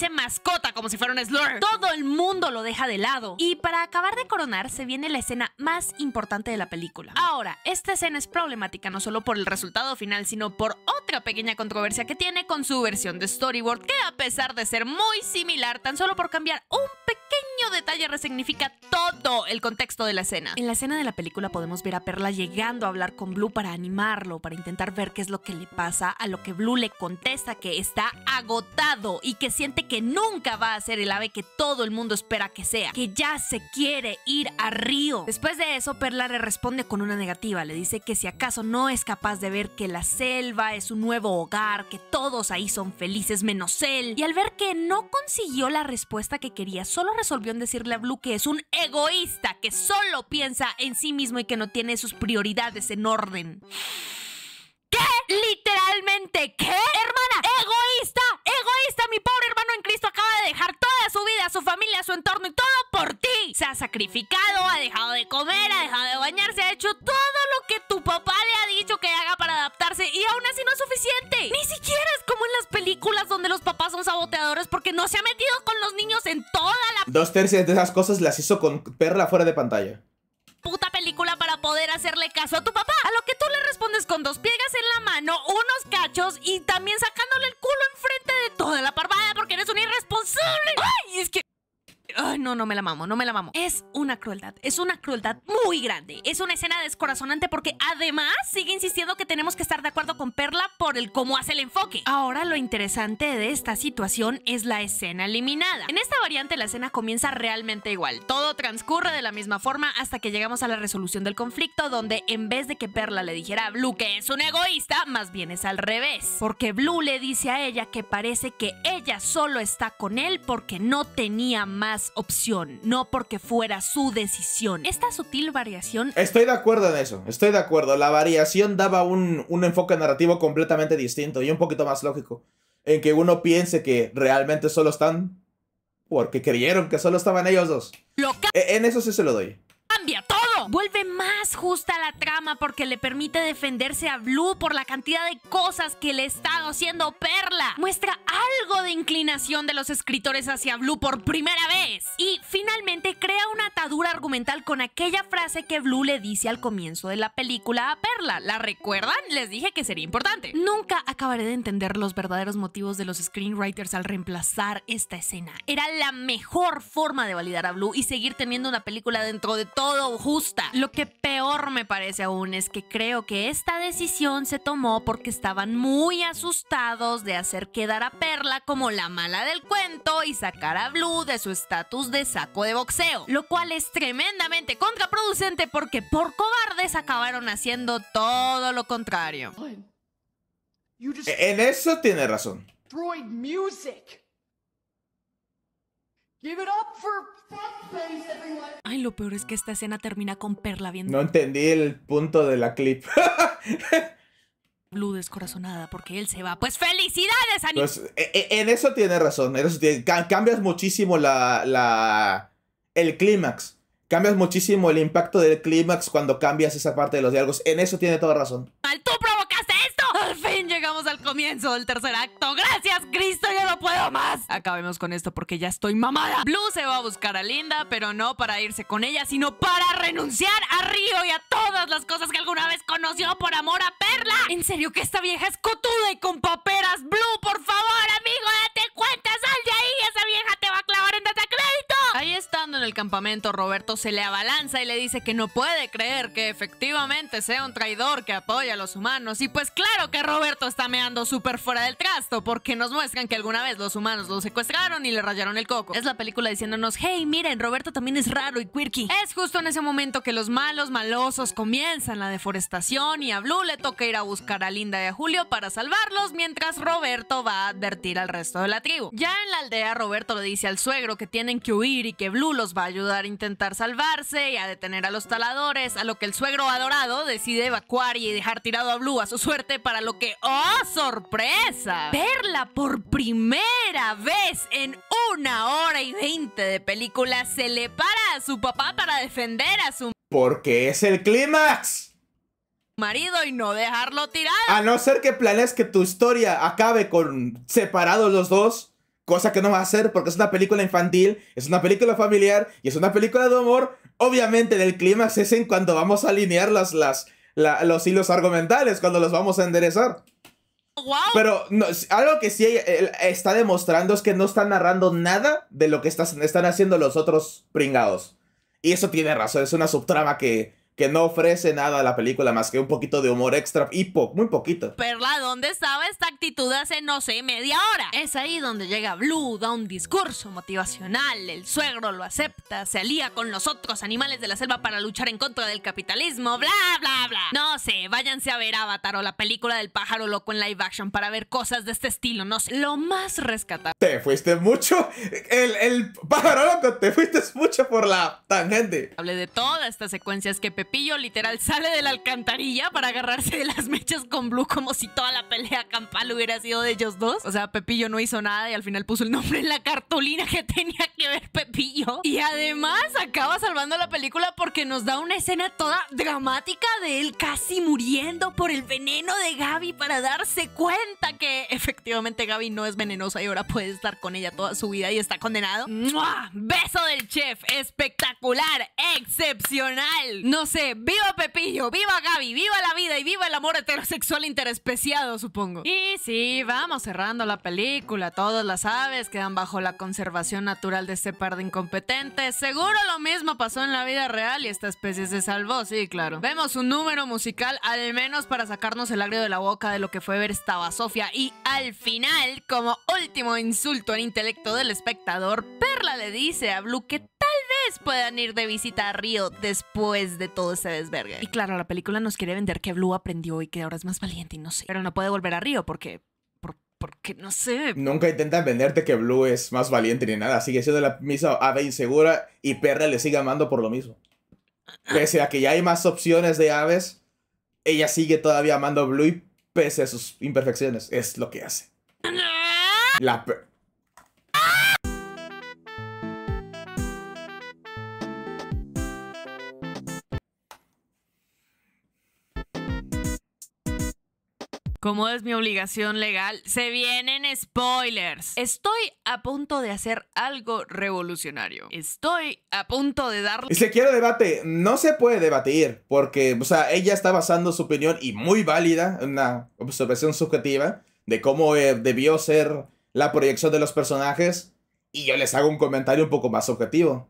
dice mascota como si fuera un slur. Todo el mundo lo deja de lado. Y para acabar de coronar, se viene la escena más importante de la película. Ahora, esta escena es problemática no solo por el resultado final, sino por otra pequeña controversia que tiene con su versión de storyboard, que a pesar de ser muy similar, tan solo por cambiar un pequeño detalle resignifica todo el contexto de la escena. En la escena de la película podemos ver a Perla llegando a hablar con Blue para animarlo, para intentar ver qué es lo que le pasa, a lo que Blue le contesta que está agotado y que siente que nunca va a ser el ave que todo el mundo espera que sea, que ya se quiere ir a Río. Después de eso, Perla le responde con una negativa, le dice que si acaso no es capaz de ver que la selva es un nuevo hogar, que todos ahí son felices menos él. Y al ver que no consiguió la respuesta que quería, solo resolvió en decirle a Blue que es un egoísta, que solo piensa en sí mismo y que no tiene sus prioridades en orden. ¿Qué? Literalmente, ¿qué? Hermana, egoísta, egoísta, mi pobre a su familia, a su entorno y todo por ti. Se ha sacrificado, ha dejado de comer, ha dejado de bañarse, ha hecho todo lo que tu papá le ha dicho que haga para adaptarse y aún así no es suficiente. Ni siquiera es como en las películas donde los papás son saboteadores porque no se ha metido con los niños en toda la... Dos tercios de esas cosas las hizo con perla fuera de pantalla puta película para poder hacerle caso a tu papá. A lo que tú le respondes con dos piegas en la mano, unos cachos y también sacándole el culo enfrente de toda la parvada porque eres un irresponsable. ¡Ay! Es que. Ay, no, no me la mamo, no me la mamo. Es una crueldad, es una crueldad muy grande. Es una escena descorazonante porque además sigue insistiendo que tenemos que estar de acuerdo con Perla por el cómo hace el enfoque. Ahora lo interesante de esta situación es la escena eliminada. En esta variante la escena comienza realmente igual. Todo transcurre de la misma forma hasta que llegamos a la resolución del conflicto donde en vez de que Perla le dijera a Blue que es un egoísta, más bien es al revés. Porque Blue le dice a ella que parece que ella solo está con él porque no tenía más opción, no porque fuera su decisión. Esta sutil variación... Estoy de acuerdo en eso, estoy de acuerdo. La variación daba un, enfoque narrativo completamente distinto y un poquito más lógico. En que uno piense que realmente solo están porque creyeron que solo estaban ellos dos. E, en eso sí se lo doy. Cambia todo Vuelve más justa la trama porque le permite defenderse a Blue por la cantidad de cosas que le está haciendo Perla. Muestra algo de inclinación de los escritores hacia Blue por primera vez. Y finalmente crea una atadura argumental con aquella frase que Blue le dice al comienzo de la película a Perla. ¿La recuerdan? Les dije que sería importante. Nunca acabaré de entender los verdaderos motivos de los screenwriters al reemplazar esta escena. Era la mejor forma de validar a Blue y seguir teniendo una película dentro de todo justo. Lo que peor me parece aún es que creo que esta decisión se tomó porque estaban muy asustados de hacer quedar a Perla como la mala del cuento y sacar a Blue de su estatus de saco de boxeo, lo cual es tremendamente contraproducente porque por cobardes acabaron haciendo todo lo contrario. E-, en eso tiene razón. Ay, lo peor es que esta escena termina con Perla viendo. No entendí el punto de la clip. Blue descorazonada porque él se va. Pues felicidades, Ani. Pues, e, e, en eso tiene razón. cambias muchísimo la, la... el clímax. Cambias muchísimo el impacto del clímax cuando cambias esa parte de los diálogos. En eso tiene toda razón. ¡Alto! comienzo del tercer acto. Gracias, Cristo, ya no puedo más. Acabemos con esto porque ya estoy mamada. Blue se va a buscar a Linda, pero no para irse con ella, sino para renunciar a Río y a todas las cosas que alguna vez conoció por amor a Perla. En serio que esta vieja es cotuda y con paperas. Blue, por favor, amigo. estando en el campamento, Roberto se le abalanza y le dice que no puede creer que efectivamente sea un traidor que apoya a los humanos. Y pues claro que Roberto está meando súper fuera del trasto, porque nos muestran que alguna vez los humanos lo secuestraron y le rayaron el coco. Es la película diciéndonos, hey, miren, Roberto también es raro y quirky. Es justo en ese momento que los malos malosos comienzan la deforestación y a Blue le toca ir a buscar a Linda y a Julio para salvarlos, mientras Roberto va a advertir al resto de la tribu. Ya en la aldea, Roberto le dice al suegro que tienen que huir y que Blue los va a ayudar a intentar salvarse y a detener a los taladores, a lo que el suegro adorado decide evacuar y dejar tirado a Blue a su suerte para lo que, ¡oh, sorpresa! Verla por primera vez en una hora y veinte de película se le para a su papá para defender a su... Porque es el clímax marido y no dejarlo tirado. A no ser que planees que tu historia acabe con separados los dos cosa que no va a hacer porque es una película infantil, es una película familiar y es una película de humor. Obviamente, en el clímax es en cuando vamos a alinear las, las, los hilos argumentales, cuando los vamos a enderezar. Pero no, algo que sí eh, está demostrando es que no está narrando nada de lo que están haciendo los otros pringados. Y eso tiene razón, es una subtrama que, que no ofrece nada a la película más que un poquito de humor extra y muy poquito dónde estaba esta actitud hace, no sé, media hora. Es ahí donde llega Blue, da un discurso motivacional, el suegro lo acepta, se alía con los otros animales de la selva para luchar en contra del capitalismo, bla, bla, bla. No sé, váyanse a ver Avatar o la película del pájaro loco en live action para ver cosas de este estilo, no sé. Lo más rescatable. Te fuiste mucho, el, pájaro loco, te fuiste mucho por la tangente. Hablé de toda esta secuencia que Pepillo literal sale de la alcantarilla para agarrarse de las mechas con Blue como si toda la pelea campal hubiera sido de ellos dos. O sea, Pepillo no hizo nada y al final puso el nombre en la cartulina que tenía que ver Pepillo. Y además acaba salvando la película porque nos da una escena toda dramática de él casi muriendo por el veneno de Gaby para darse cuenta que efectivamente Gaby no es venenosa y ahora puede estar con ella toda su vida y está condenado. Beso del chef, espectacular, excepcional. No sé, viva Pepillo, viva Gaby, viva la vida y viva el amor heterosexual interespeciado supongo. Y sí, vamos cerrando la película. Todas las aves quedan bajo la conservación natural de este par de incompetentes. Seguro lo mismo pasó en la vida real y esta especie se salvó, sí, claro. Vemos un número musical, al menos para sacarnos el agrio de la boca de lo que fue ver estaba Sofía Y al final, como último insulto al intelecto del espectador, Perla le dice a Blue que puedan ir de visita a Río después de todo ese desvergue. Y claro, la película nos quiere vender que Blue aprendió y que ahora es más valiente y no sé. Pero no puede volver a Río porque porque no sé. Nunca intentan venderte que Blue es más valiente ni nada. Sigue siendo la misma ave insegura y Perra le sigue amando por lo mismo. Pese a que ya hay más opciones de aves, ella sigue todavía amando a Blue y pese a sus imperfecciones. Es lo que hace. Ah. La Como es mi obligación legal, se vienen spoilers. Estoy a punto de hacer algo revolucionario. Estoy a punto de dar... se quiero debate, no se puede debatir, porque, o sea, ella está basando su opinión y muy válida, una observación subjetiva, de cómo eh, debió ser la proyección de los personajes, y yo les hago un comentario un poco más objetivo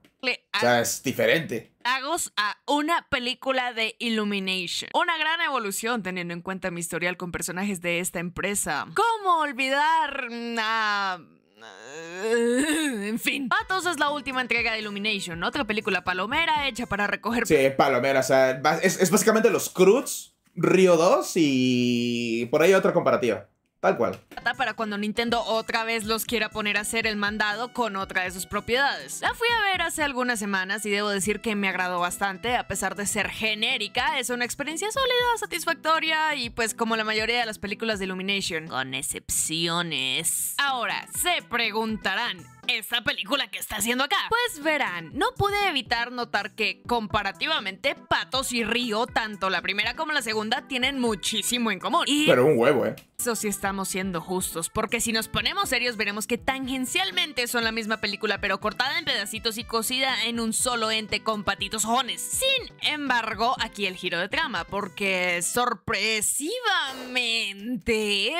o sea, es diferente. Hagos a una película de Illumination. Una gran evolución teniendo en cuenta mi historial con personajes de esta empresa. ¿Cómo olvidar a... En fin. Patos ah, es la última entrega de Illumination, otra película palomera hecha para recoger... Sí, palomera, o sea, es, es básicamente los Cruz, Río 2 y por ahí otra comparativa. Tal cual. Para cuando Nintendo otra vez los quiera poner a hacer el mandado con otra de sus propiedades. La fui a ver hace algunas semanas y debo decir que me agradó bastante, a pesar de ser genérica, es una experiencia sólida, satisfactoria y pues como la mayoría de las películas de Illumination, con excepciones. Ahora, se preguntarán, esta película que está haciendo acá? Pues verán, no pude evitar notar que comparativamente Patos y Río, tanto la primera como la segunda, tienen muchísimo en común. Pero un huevo, ¿eh? Eso sí estamos siendo justos, porque si nos ponemos serios veremos que tangencialmente son la misma película, pero cortada en pedacitos y cocida en un solo ente con patitos ojones. Sin embargo, aquí el giro de trama, porque sorpresivamente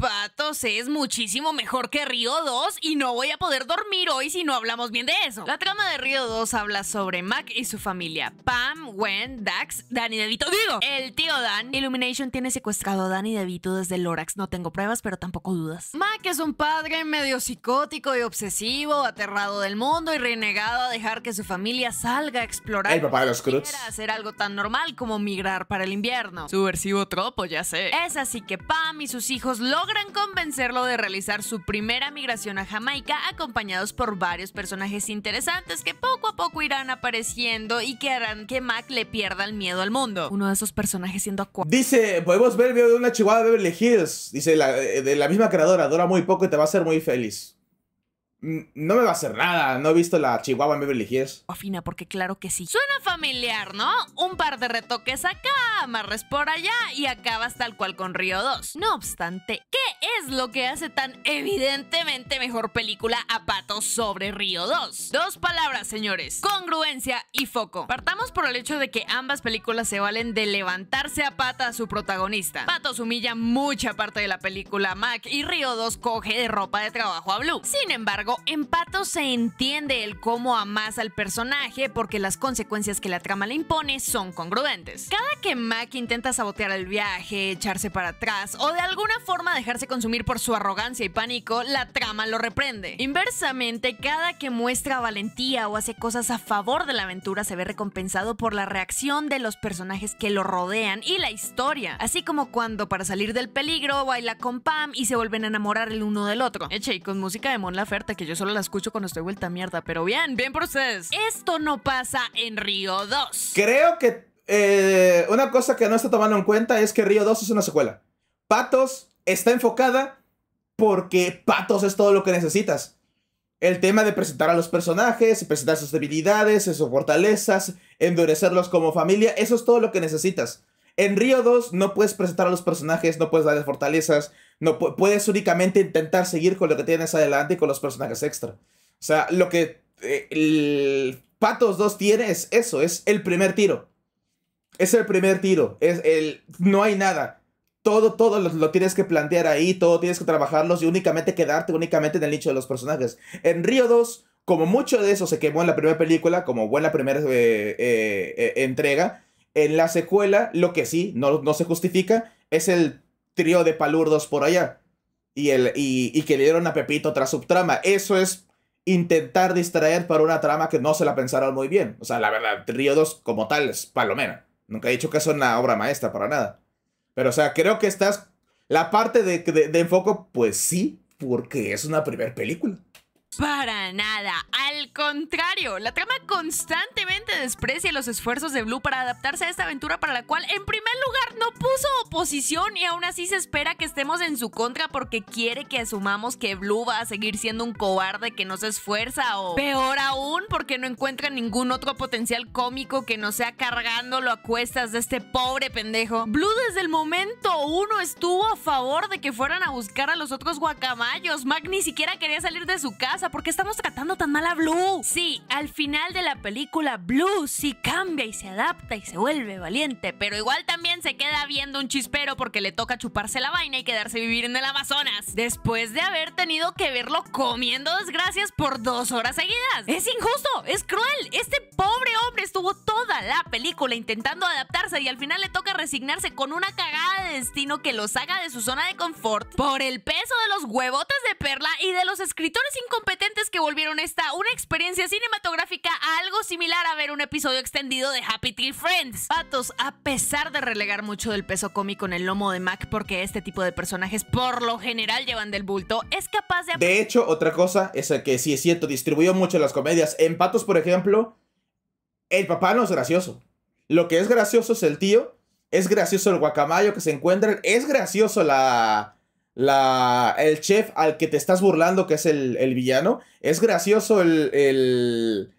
Patos es muchísimo mejor que Río 2 y no voy a poder dormir hoy si no hablamos bien de eso. La trama de Río 2 habla sobre Mac y su familia, Pam, Gwen, Dax, Danny DeVito, digo, el tío Dan. Illumination tiene secuestrado a Danny DeVito desde Lorax, no tengo pruebas pero tampoco dudas. Mac es un padre medio psicótico y obsesivo, aterrado del mundo y renegado a dejar que su familia salga a explorar. El papá de los Cruz. hacer algo tan normal como migrar para el invierno. Subversivo tropo, ya sé. Es así que Pam y sus hijos logran logran convencerlo de realizar su primera migración a Jamaica acompañados por varios personajes interesantes que poco a poco irán apareciendo y que harán que Mac le pierda el miedo al mundo. Uno de esos personajes siendo Dice, podemos ver el video de una chihuahua de Beverly Hills, dice eh, de la misma creadora, dura muy poco y te va a hacer muy feliz. No me va a hacer nada, no he visto la Chihuahua en Beverly Hills. Afina, porque claro que sí. Suena familiar, ¿no? Un par de retoques acá, amarres por allá y acabas tal cual con Río 2. No obstante, ¿qué es lo que hace tan evidentemente mejor película a Pato sobre Río 2? Dos palabras, señores, congruencia y foco. Partamos por el hecho de que ambas películas se valen de levantarse a pata a su protagonista. Pato humilla mucha parte de la película Mac y Río 2 coge de ropa de trabajo a Blue. Sin embargo, en Pato se entiende el cómo amas al personaje porque las consecuencias que la trama le impone son congruentes. Cada que Mac intenta sabotear el viaje, echarse para atrás o de alguna forma dejarse consumir por su arrogancia y pánico, la trama lo reprende. Inversamente, cada que muestra valentía o hace cosas a favor de la aventura se ve recompensado por la reacción de los personajes que lo rodean y la historia, así como cuando para salir del peligro baila con Pam y se vuelven a enamorar el uno del otro. Eche, y con música de Mon Laferte yo solo la escucho cuando estoy vuelta mierda. Pero bien, bien por ustedes. Esto no pasa en Río 2. Creo que eh, una cosa que no está tomando en cuenta es que Río 2 es una secuela. Patos está enfocada porque Patos es todo lo que necesitas. El tema de presentar a los personajes, presentar sus debilidades, sus fortalezas, endurecerlos como familia, eso es todo lo que necesitas. En Río 2 no puedes presentar a los personajes, no puedes darles fortalezas, no, puedes únicamente intentar seguir con lo que tienes adelante y con los personajes extra. O sea, lo que eh, el Patos 2 tiene es eso, es el primer tiro. Es el primer tiro, es el no hay nada. Todo, todo lo, tienes que plantear ahí, todo tienes que trabajarlos y únicamente quedarte únicamente en el nicho de los personajes. En Río 2, como mucho de eso se quemó en la primera película, como buena primera la eh, primera eh, entrega, en la secuela, lo que sí, no, no se justifica, es el Río de palurdos por allá. Y, el, y, que le dieron a Pepito otra subtrama. Eso es intentar distraer para una trama que no se la pensaron muy bien. O sea, la verdad, Río 2 como tal es palomera. Nunca he dicho que es una obra maestra para nada. Pero, o sea, creo que estás. La parte de, de, de enfoco, pues sí, porque es una primera película. Para nada, al contrario, la trama constantemente desprecia los esfuerzos de Blue para adaptarse a esta aventura para la cual en primer lugar no puso oposición y aún así se espera que estemos en su contra porque quiere que asumamos que Blue va a seguir siendo un cobarde que no se esfuerza o peor aún porque no encuentra ningún otro potencial cómico que no sea cargándolo a cuestas de este pobre pendejo. Blue desde el momento uno estuvo a favor de que fueran a buscar a los otros guacamayos. Mac ni siquiera quería salir de su casa ¿Por qué estamos tratando tan mal a Blue? Sí, al final de la película Blue sí cambia y se adapta y se vuelve valiente, pero igual también se queda viendo un chispero porque le toca chuparse la vaina y quedarse vivir en el Amazonas, después de haber tenido que verlo comiendo desgracias por dos horas seguidas. Es injusto, es cruel, este pobre hombre estuvo toda la película intentando adaptarse y al final le toca resignarse con una cagada de destino que lo saca de su zona de confort por el peso de los huevotes de perla y de los escritores incompetentes que volvieron esta una experiencia cinematográfica a algo similar a ver un episodio extendido de Happy Tree Friends. Patos, a pesar de relegar mucho del peso cómico en el lomo de Mac, porque este tipo de personajes por lo general llevan del bulto, es capaz de... De hecho, otra cosa es que sí es cierto, distribuyó mucho las comedias. En Patos, por ejemplo, el papá no es gracioso. Lo que es gracioso es el tío, es gracioso el guacamayo que se encuentra. es gracioso la la, el chef al que te estás burlando, que es el, villano. Es gracioso el,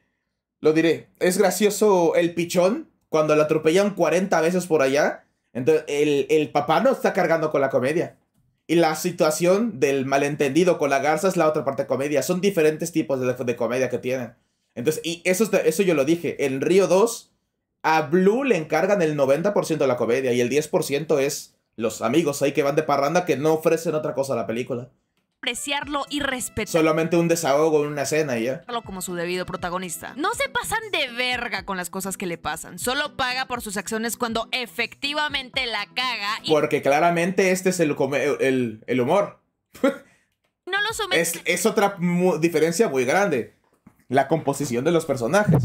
Lo diré. Es gracioso el pichón cuando lo atropellan 40 veces por allá. Entonces, el, papá no está cargando con la comedia. Y la situación del malentendido con la garza es la otra parte de comedia. Son diferentes tipos de, comedia que tienen. Entonces, y eso, eso yo lo dije. En Río 2, a Blue le encargan el 90% de la comedia y el 10% es los amigos ahí que van de parranda que no ofrecen otra cosa a la película. Apreciarlo y respetarlo. Solamente un desahogo en una escena y ya. Como su debido protagonista. No se pasan de verga con las cosas que le pasan. Solo paga por sus acciones cuando efectivamente la caga. Porque claramente este es el, el, humor. no lo somos. es otra diferencia muy grande. La composición de los personajes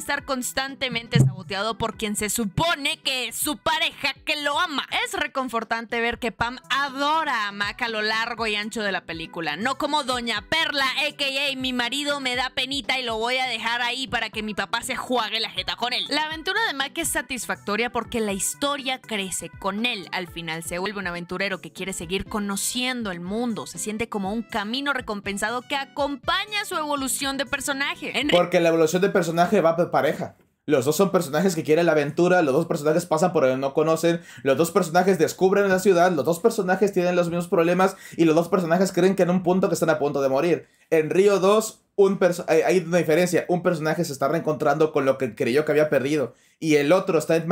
estar constantemente saboteado por quien se supone que es su pareja que lo ama. Es reconfortante ver que Pam adora a Mac a lo largo y ancho de la película, no como Doña Perla, a.k.a. mi marido me da penita y lo voy a dejar ahí para que mi papá se juegue la jeta con él. La aventura de Mac es satisfactoria porque la historia crece con él. Al final se vuelve un aventurero que quiere seguir conociendo el mundo, se siente como un camino recompensado que acompaña su evolución de personaje. Porque la evolución de personaje va pareja. Los dos son personajes que quieren la aventura, los dos personajes pasan por el no conocen, los dos personajes descubren la ciudad, los dos personajes tienen los mismos problemas y los dos personajes creen que en un punto que están a punto de morir. En Río 2 un hay una diferencia, un personaje se está reencontrando con lo que creyó que había perdido y el otro está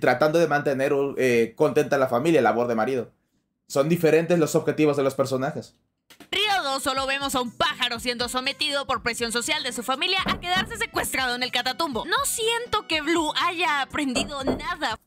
tratando de mantener eh, contenta a la familia, labor de marido. Son diferentes los objetivos de los personajes. Río solo vemos a un pájaro siendo sometido por presión social de su familia a quedarse secuestrado en el catatumbo. No siento que Blue haya aprendido nada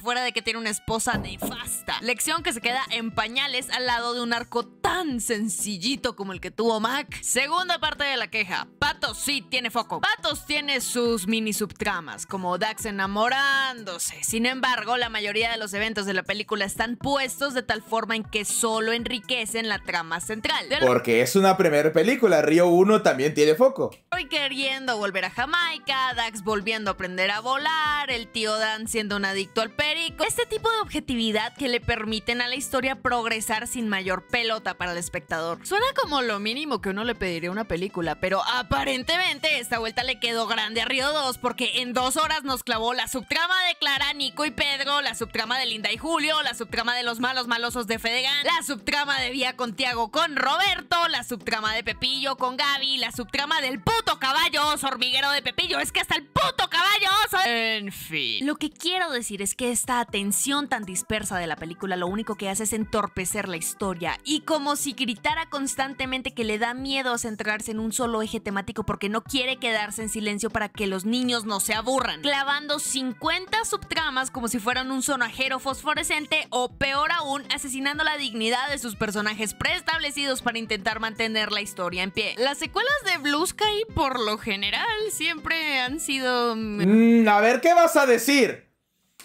fuera de que tiene una esposa nefasta Lección que se queda en pañales al lado de un arco tan sencillito como el que tuvo Mac. Segunda parte de la queja. Patos sí tiene foco. Patos tiene sus mini subtramas, como Dax enamorándose. Sin embargo, la mayoría de los eventos de la película están puestos de tal forma en que solo enriquecen la trama central. Porque es una primera película, Río 1 también tiene foco. Hoy queriendo volver a Jamaica, Dax volviendo a aprender a volar, el tío Dan siendo un adicto al perico. Este tipo de objetividad que le permiten a la historia progresar sin mayor pelota para el espectador. Suena como lo mínimo que uno le pediría una película, pero aparentemente esta vuelta le quedó grande a Río 2 porque en dos horas nos clavó la subtrama de Clara, Nico y Pedro, la subtrama de Linda y Julio, la subtrama de los malos malosos de Fedegan, la subtrama de Vía con Tiago con Roberto, la subtrama de Pepillo con Gaby, la subtrama del puto caballo oso hormiguero de Pepillo, es que hasta el puto caballo oso... En fin. Lo que quiero decir es que esta atención tan dispersa de la película lo único que hace es entorpecer la historia y como si gritara constantemente que le da miedo centrarse en un solo eje temático porque no quiere quedarse en silencio para que los niños no se aburran, clavando 50 subtramas como si fueran un sonajero fosforescente o peor aún, asesinando la dignidad de sus personajes preestablecidos para intentar mantener la historia en pie. Las secuelas de Blue Sky por lo general siempre han sido... Mm, mm, a ver, ¿qué vas a decir?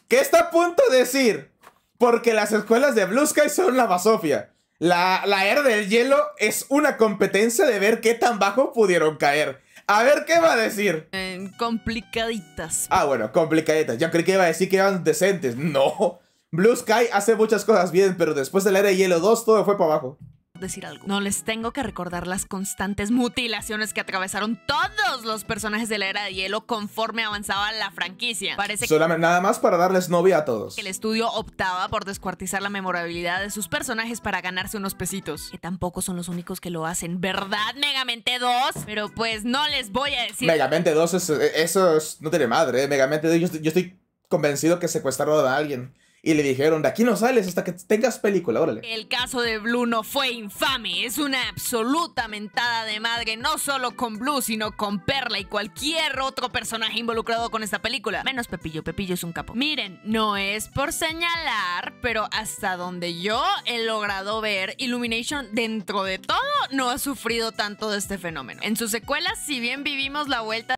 ¿Qué está a punto de decir? Porque las escuelas de Blue Sky son la basofia. La, la era del hielo es una competencia de ver qué tan bajo pudieron caer. A ver qué va a decir. complicaditas. Ah, bueno, complicaditas. Yo creí que iba a decir que eran decentes. No. Blue Sky hace muchas cosas bien, pero después de la era de hielo 2 todo fue para abajo decir algo. No les tengo que recordar las constantes mutilaciones que atravesaron todos los personajes de la era de hielo conforme avanzaba la franquicia. Parece Solamente, nada más para darles novia a todos. El estudio optaba por descuartizar la memorabilidad de sus personajes para ganarse unos pesitos. Que tampoco son los únicos que lo hacen, ¿verdad, Megamente 2? Pero pues no les voy a decir. Megamente 2, eh, eso, eso no tiene madre. Eh. Megamente 2, yo, yo estoy convencido que secuestraron a alguien y le dijeron, de aquí no sales hasta que tengas película, órale. El caso de Blue no fue infame, es una absoluta mentada de madre, no solo con Blue, sino con Perla y cualquier otro personaje involucrado con esta película. Menos Pepillo, Pepillo es un capo. Miren, no es por señalar, pero hasta donde yo he logrado ver, Illumination dentro de todo no ha sufrido tanto de este fenómeno. En sus secuelas, si bien vivimos la vuelta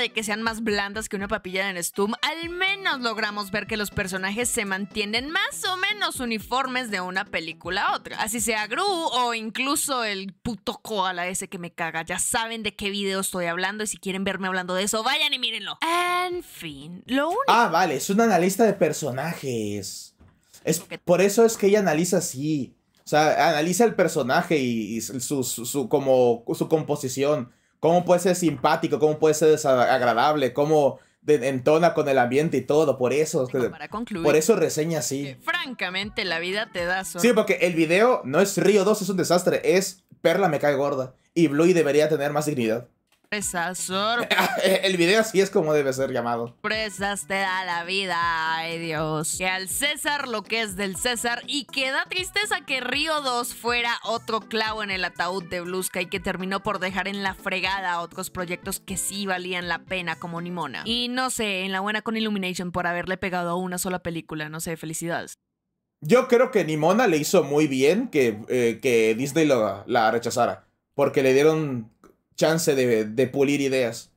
de que sean más blandas que una papilla en Stum, al menos logramos ver que los personajes se mantienen más o menos uniformes de una película a otra. Así sea Gru o incluso el puto koala ese que me caga. Ya saben de qué video estoy hablando y si quieren verme hablando de eso, vayan y mírenlo. En fin, lo único. Ah, vale, es un analista de personajes. por eso es que ella analiza así. O sea, analiza el personaje y, su, su, como, su composición cómo puede ser simpático, cómo puede ser desagradable, cómo entona con el ambiente y todo. Por eso, por eso reseña así. francamente, la vida te da sol. Sí, porque el video no es Río 2, es un desastre, es Perla me cae gorda. Y Bluey debería tener más dignidad. El video así es como debe ser llamado. Presas te da la vida, ay Dios. Que al César lo que es del César y que da tristeza que Río 2 fuera otro clavo en el ataúd de Bluska y que terminó por dejar en la fregada a otros proyectos que sí valían la pena como Nimona. Y no sé, en la buena con Illumination por haberle pegado a una sola película, no sé, felicidades. Yo creo que Nimona le hizo muy bien que, eh, que Disney la rechazara. Porque le dieron chance de, de pulir ideas.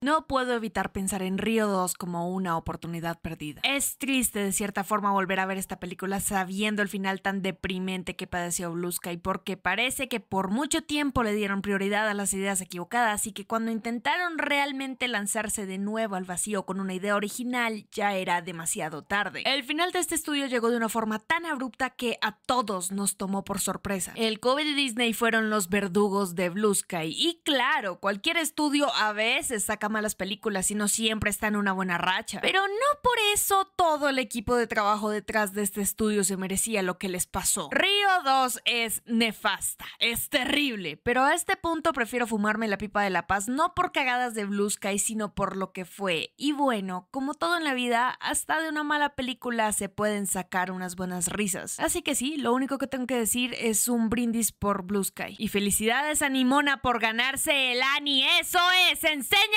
No puedo evitar pensar en Río 2 como una oportunidad perdida. Es triste de cierta forma volver a ver esta película sabiendo el final tan deprimente que padeció Bluska y porque parece que por mucho tiempo le dieron prioridad a las ideas equivocadas y que cuando intentaron realmente lanzarse de nuevo al vacío con una idea original ya era demasiado tarde. El final de este estudio llegó de una forma tan abrupta que a todos nos tomó por sorpresa. El COVID y Disney fueron los verdugos de Blue y claro, cualquier estudio a veces saca malas películas, sino siempre está en una buena racha. Pero no por eso todo el equipo de trabajo detrás de este estudio se merecía lo que les pasó. Río 2 es nefasta, es terrible, pero a este punto prefiero fumarme la pipa de la paz no por cagadas de Blue Sky, sino por lo que fue. Y bueno, como todo en la vida, hasta de una mala película se pueden sacar unas buenas risas. Así que sí, lo único que tengo que decir es un brindis por Blue Sky. Y felicidades a Nimona por ganarse el Ani, eso es, enséñale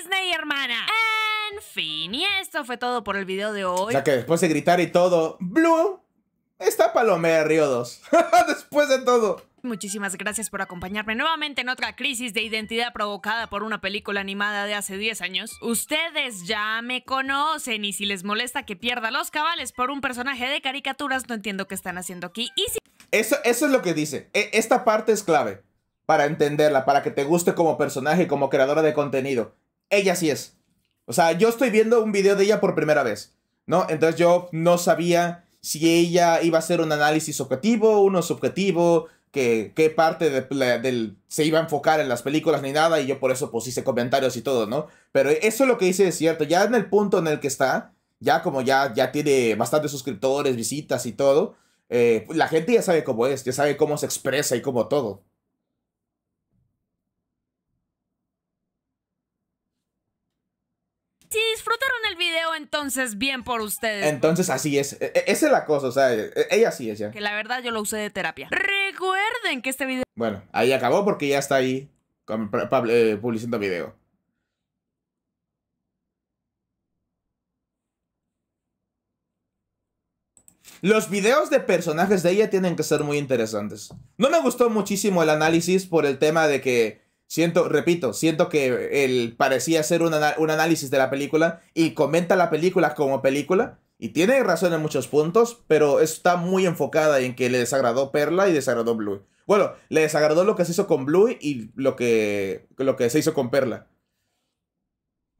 Disney, hermana. En fin, y esto fue todo por el video de hoy. O sea que después de gritar y todo, Blue está Palomea Río 2. después de todo. Muchísimas gracias por acompañarme nuevamente en otra crisis de identidad provocada por una película animada de hace 10 años. Ustedes ya me conocen y si les molesta que pierda los cabales por un personaje de caricaturas, no entiendo qué están haciendo aquí. Y si... eso, eso es lo que dice. E, esta parte es clave para entenderla, para que te guste como personaje como creadora de contenido ella sí es. O sea, yo estoy viendo un video de ella por primera vez, ¿no? Entonces yo no sabía si ella iba a hacer un análisis objetivo, uno subjetivo, que, qué parte de, se iba a enfocar en las películas ni nada, y yo por eso pues, hice comentarios y todo, ¿no? Pero eso es lo que hice es cierto, ya en el punto en el que está, ya como ya, ya tiene bastantes suscriptores, visitas y todo, eh, la gente ya sabe cómo es, ya sabe cómo se expresa y cómo todo. entonces bien por ustedes. Entonces así es. E, e, esa es la cosa, o sea, e, ella sí es ya. Que la verdad yo lo usé de terapia. Recuerden que este video... Bueno, ahí acabó porque ya está ahí con, eh, publicando video. Los videos de personajes de ella tienen que ser muy interesantes. No me gustó muchísimo el análisis por el tema de que Siento, repito, siento que él parecía hacer un, análisis de la película y comenta la película como película. Y tiene razón en muchos puntos, pero está muy enfocada en que le desagradó Perla y desagradó Blue. Bueno, le desagradó lo que se hizo con Blue y lo que, lo que se hizo con Perla.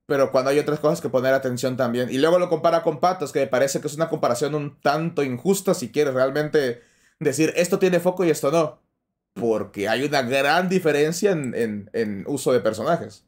Pero cuando hay otras cosas que poner atención también. Y luego lo compara con Patos, que me parece que es una comparación un tanto injusta si quieres realmente decir esto tiene foco y esto no porque hay una gran diferencia en, en, en uso de personajes.